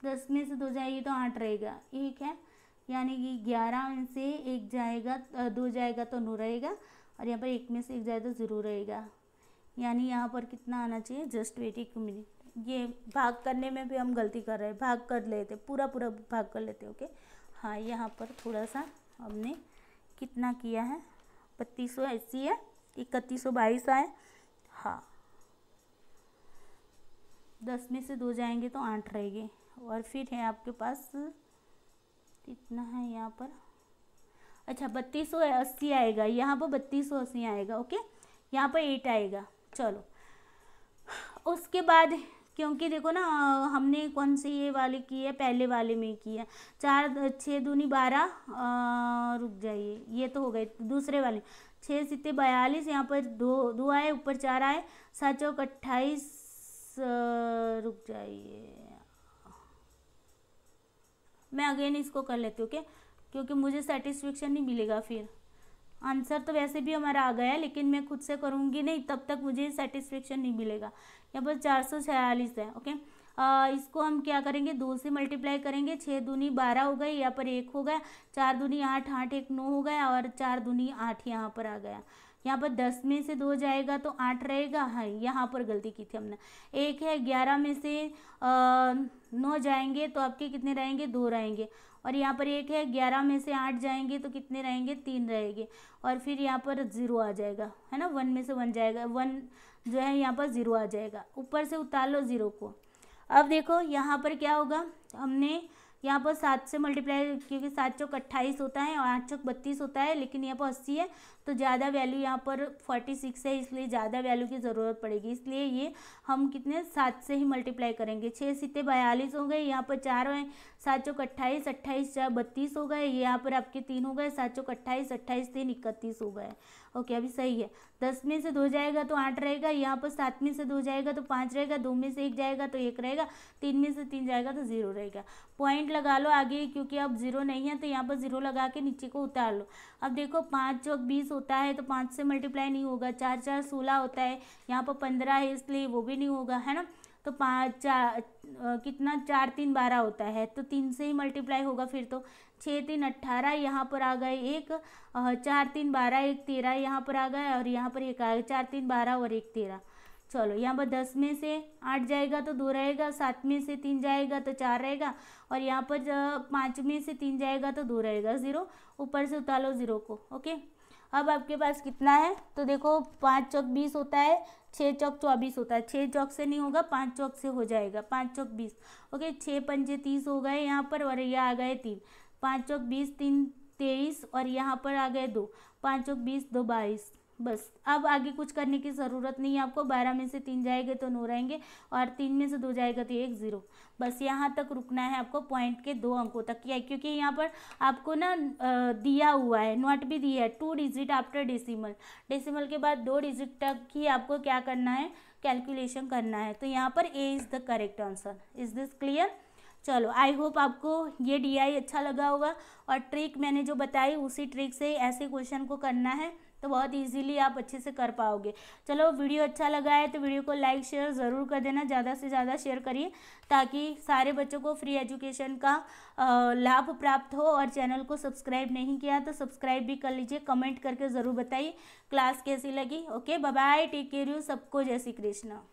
दस में से दो जाएगी तो आठ रहेगा एक है यानी कि ग्यारह में से एक जाएगा दो जाएगा तो नौ रहेगा और यहाँ पर एक में से एक जाए तो ज़रूर रहेगा यानी यहाँ पर कितना आना चाहिए जस्ट वेट एक मिनट ये भाग करने में भी हम गलती कर रहे हैं भाग कर लेते पूरा पूरा भाग कर लेते ओके हाँ यहाँ पर थोड़ा सा हमने कितना किया है बत्तीस सौ अस्सी है इकतीस सौ बाईस आए हाँ दस में से दो जाएंगे तो आठ रहेंगे और फिर है आपके पास कितना है यहाँ पर अच्छा बत्तीस सौ अस्सी आएगा यहाँ पर बत्तीस सौ अस्सी आएगा ओके यहाँ पर एट आएगा चलो उसके बाद क्योंकि देखो ना हमने कौन से ये वाले किए पहले वाले में किया चार छः दूनी बारह रुक जाइए ये तो हो गए दूसरे वाले छः सीते बयालीस यहाँ पर दो दो आए ऊपर चार आए सात चौक अट्ठाईस रुक जाइए मैं अगेन इसको कर लेती हूँ ओके क्योंकि मुझे सेटिस्फेक्शन नहीं मिलेगा फिर आंसर तो वैसे भी हमारा आ गया है लेकिन मैं खुद से करूँगी नहीं तब तक मुझे सेटिस्फेक्शन नहीं मिलेगा यहाँ पर चार सौ छियालीस है ओके आ, इसको हम क्या करेंगे दो से मल्टीप्लाई करेंगे छः दूनी बारह हो गई यहाँ पर एक हो गया चार दूनी आठ आठ एक नौ हो गया और चार दूनी आठ यहाँ पर आ गया यहाँ पर दस में से दो जाएगा तो आठ रहेगा हाँ यहाँ पर गलती की थी हमने एक है ग्यारह में से आ, नौ जाएंगे तो आपके कितने रहेंगे दो रहेंगे और यहाँ पर एक है ग्यारह में से आठ जाएंगे तो कितने रहेंगे तीन रहेंगे और फिर यहाँ पर ज़ीरो आ जाएगा है ना वन में से वन जाएगा वन जो है यहाँ पर ज़ीरो आ जाएगा ऊपर से उतार लो ज़ीरो को अब देखो यहाँ पर क्या होगा हमने यहाँ पर सात से मल्टीप्लाई क्योंकि सात चौक अट्ठाईस होता है और आठ चौक बत्तीस होता है लेकिन यहाँ पर अस्सी है तो ज़्यादा वैल्यू यहाँ पर फोर्टी सिक्स है इसलिए ज़्यादा वैल्यू की ज़रूरत पड़ेगी इसलिए ये हम कितने सात से ही मल्टीप्लाई करेंगे छः सीते बयालीस हो गए यहाँ पर चार हैं सात चौक अट्ठाईस अट्ठाईस चार बत्तीस हो गए यहाँ पर आपके तीन हो गए सात चौक अट्ठाईस अट्ठाईस तीन इकतीस हो गए ओके अभी सही है दस में से दो जाएगा तो आठ रहेगा यहाँ पर सात में से दो जाएगा तो पाँच रहेगा दो में से एक जाएगा तो एक रहेगा तीन में से तीन जाएगा तो ज़ीरो रहेगा पॉइंट लगा लो आगे क्योंकि अब ज़ीरो नहीं है तो यहाँ पर ज़ीरो लगा के नीचे को उतार लो अब देखो पाँच चौक बीस होता है तो पाँच से मल्टीप्लाई नहीं होगा चार चार सोलह होता है यहाँ पर पंद्रह है इसलिए वो भी नहीं होगा है ना तो पाँच चार कितना चार तीन बारह होता है तो तीन से ही मल्टीप्लाई होगा फिर तो छः तीन अट्ठारह यहाँ पर आ गए एक चार तीन बारह एक तेरह यहाँ पर आ गए और यहाँ पर एक आ गया चार तीन बारह और एक तेरह चलो यहाँ पर दस में से आठ जाएगा तो दो रहेगा सात में से तीन जाएगा तो चार रहेगा और यहाँ पर पाँच में से तीन जाएगा तो दो रहेगा ज़ीरो ऊपर से उतारो ज़ीरो को ओके अब आपके पास कितना है तो देखो पाँच चौक बीस होता है छः चौक चौबीस होता है छः चौक से नहीं होगा पाँच चौक से हो जाएगा पाँच चौक बीस ओके छः पंजे तीस हो गए यहाँ पर और यह आ गए तीन पाँच चौक बीस तीन तेईस और यहाँ पर आ गए दो पाँच चौक बीस दो बाईस बस अब आगे कुछ करने की ज़रूरत नहीं है आपको बारह में से तीन जाएगा तो नौ रहेंगे और तीन में से दो जाएगा तो एक ज़ीरो बस यहाँ तक रुकना है आपको पॉइंट के दो अंकों तक किया क्योंकि यहाँ पर आपको ना दिया हुआ है नॉट भी दिया है two digit after decimal decimal के बाद दो डिजिट तक ही आपको क्या करना है कैलकुलेशन करना है तो यहाँ पर A is the correct answer is this clear चलो आई होप आपको ये डी अच्छा लगा होगा और ट्रिक मैंने जो बताई उसी ट्रिक से ऐसे क्वेश्चन को करना है तो बहुत ईजिली आप अच्छे से कर पाओगे चलो वीडियो अच्छा लगा है तो वीडियो को लाइक शेयर ज़रूर कर देना ज़्यादा से ज़्यादा शेयर करिए ताकि सारे बच्चों को फ्री एजुकेशन का लाभ प्राप्त हो और चैनल को सब्सक्राइब नहीं किया तो सब्सक्राइब भी कर लीजिए कमेंट करके ज़रूर बताइए क्लास कैसी लगी okay bye take care you सबको जय श्री कृष्णा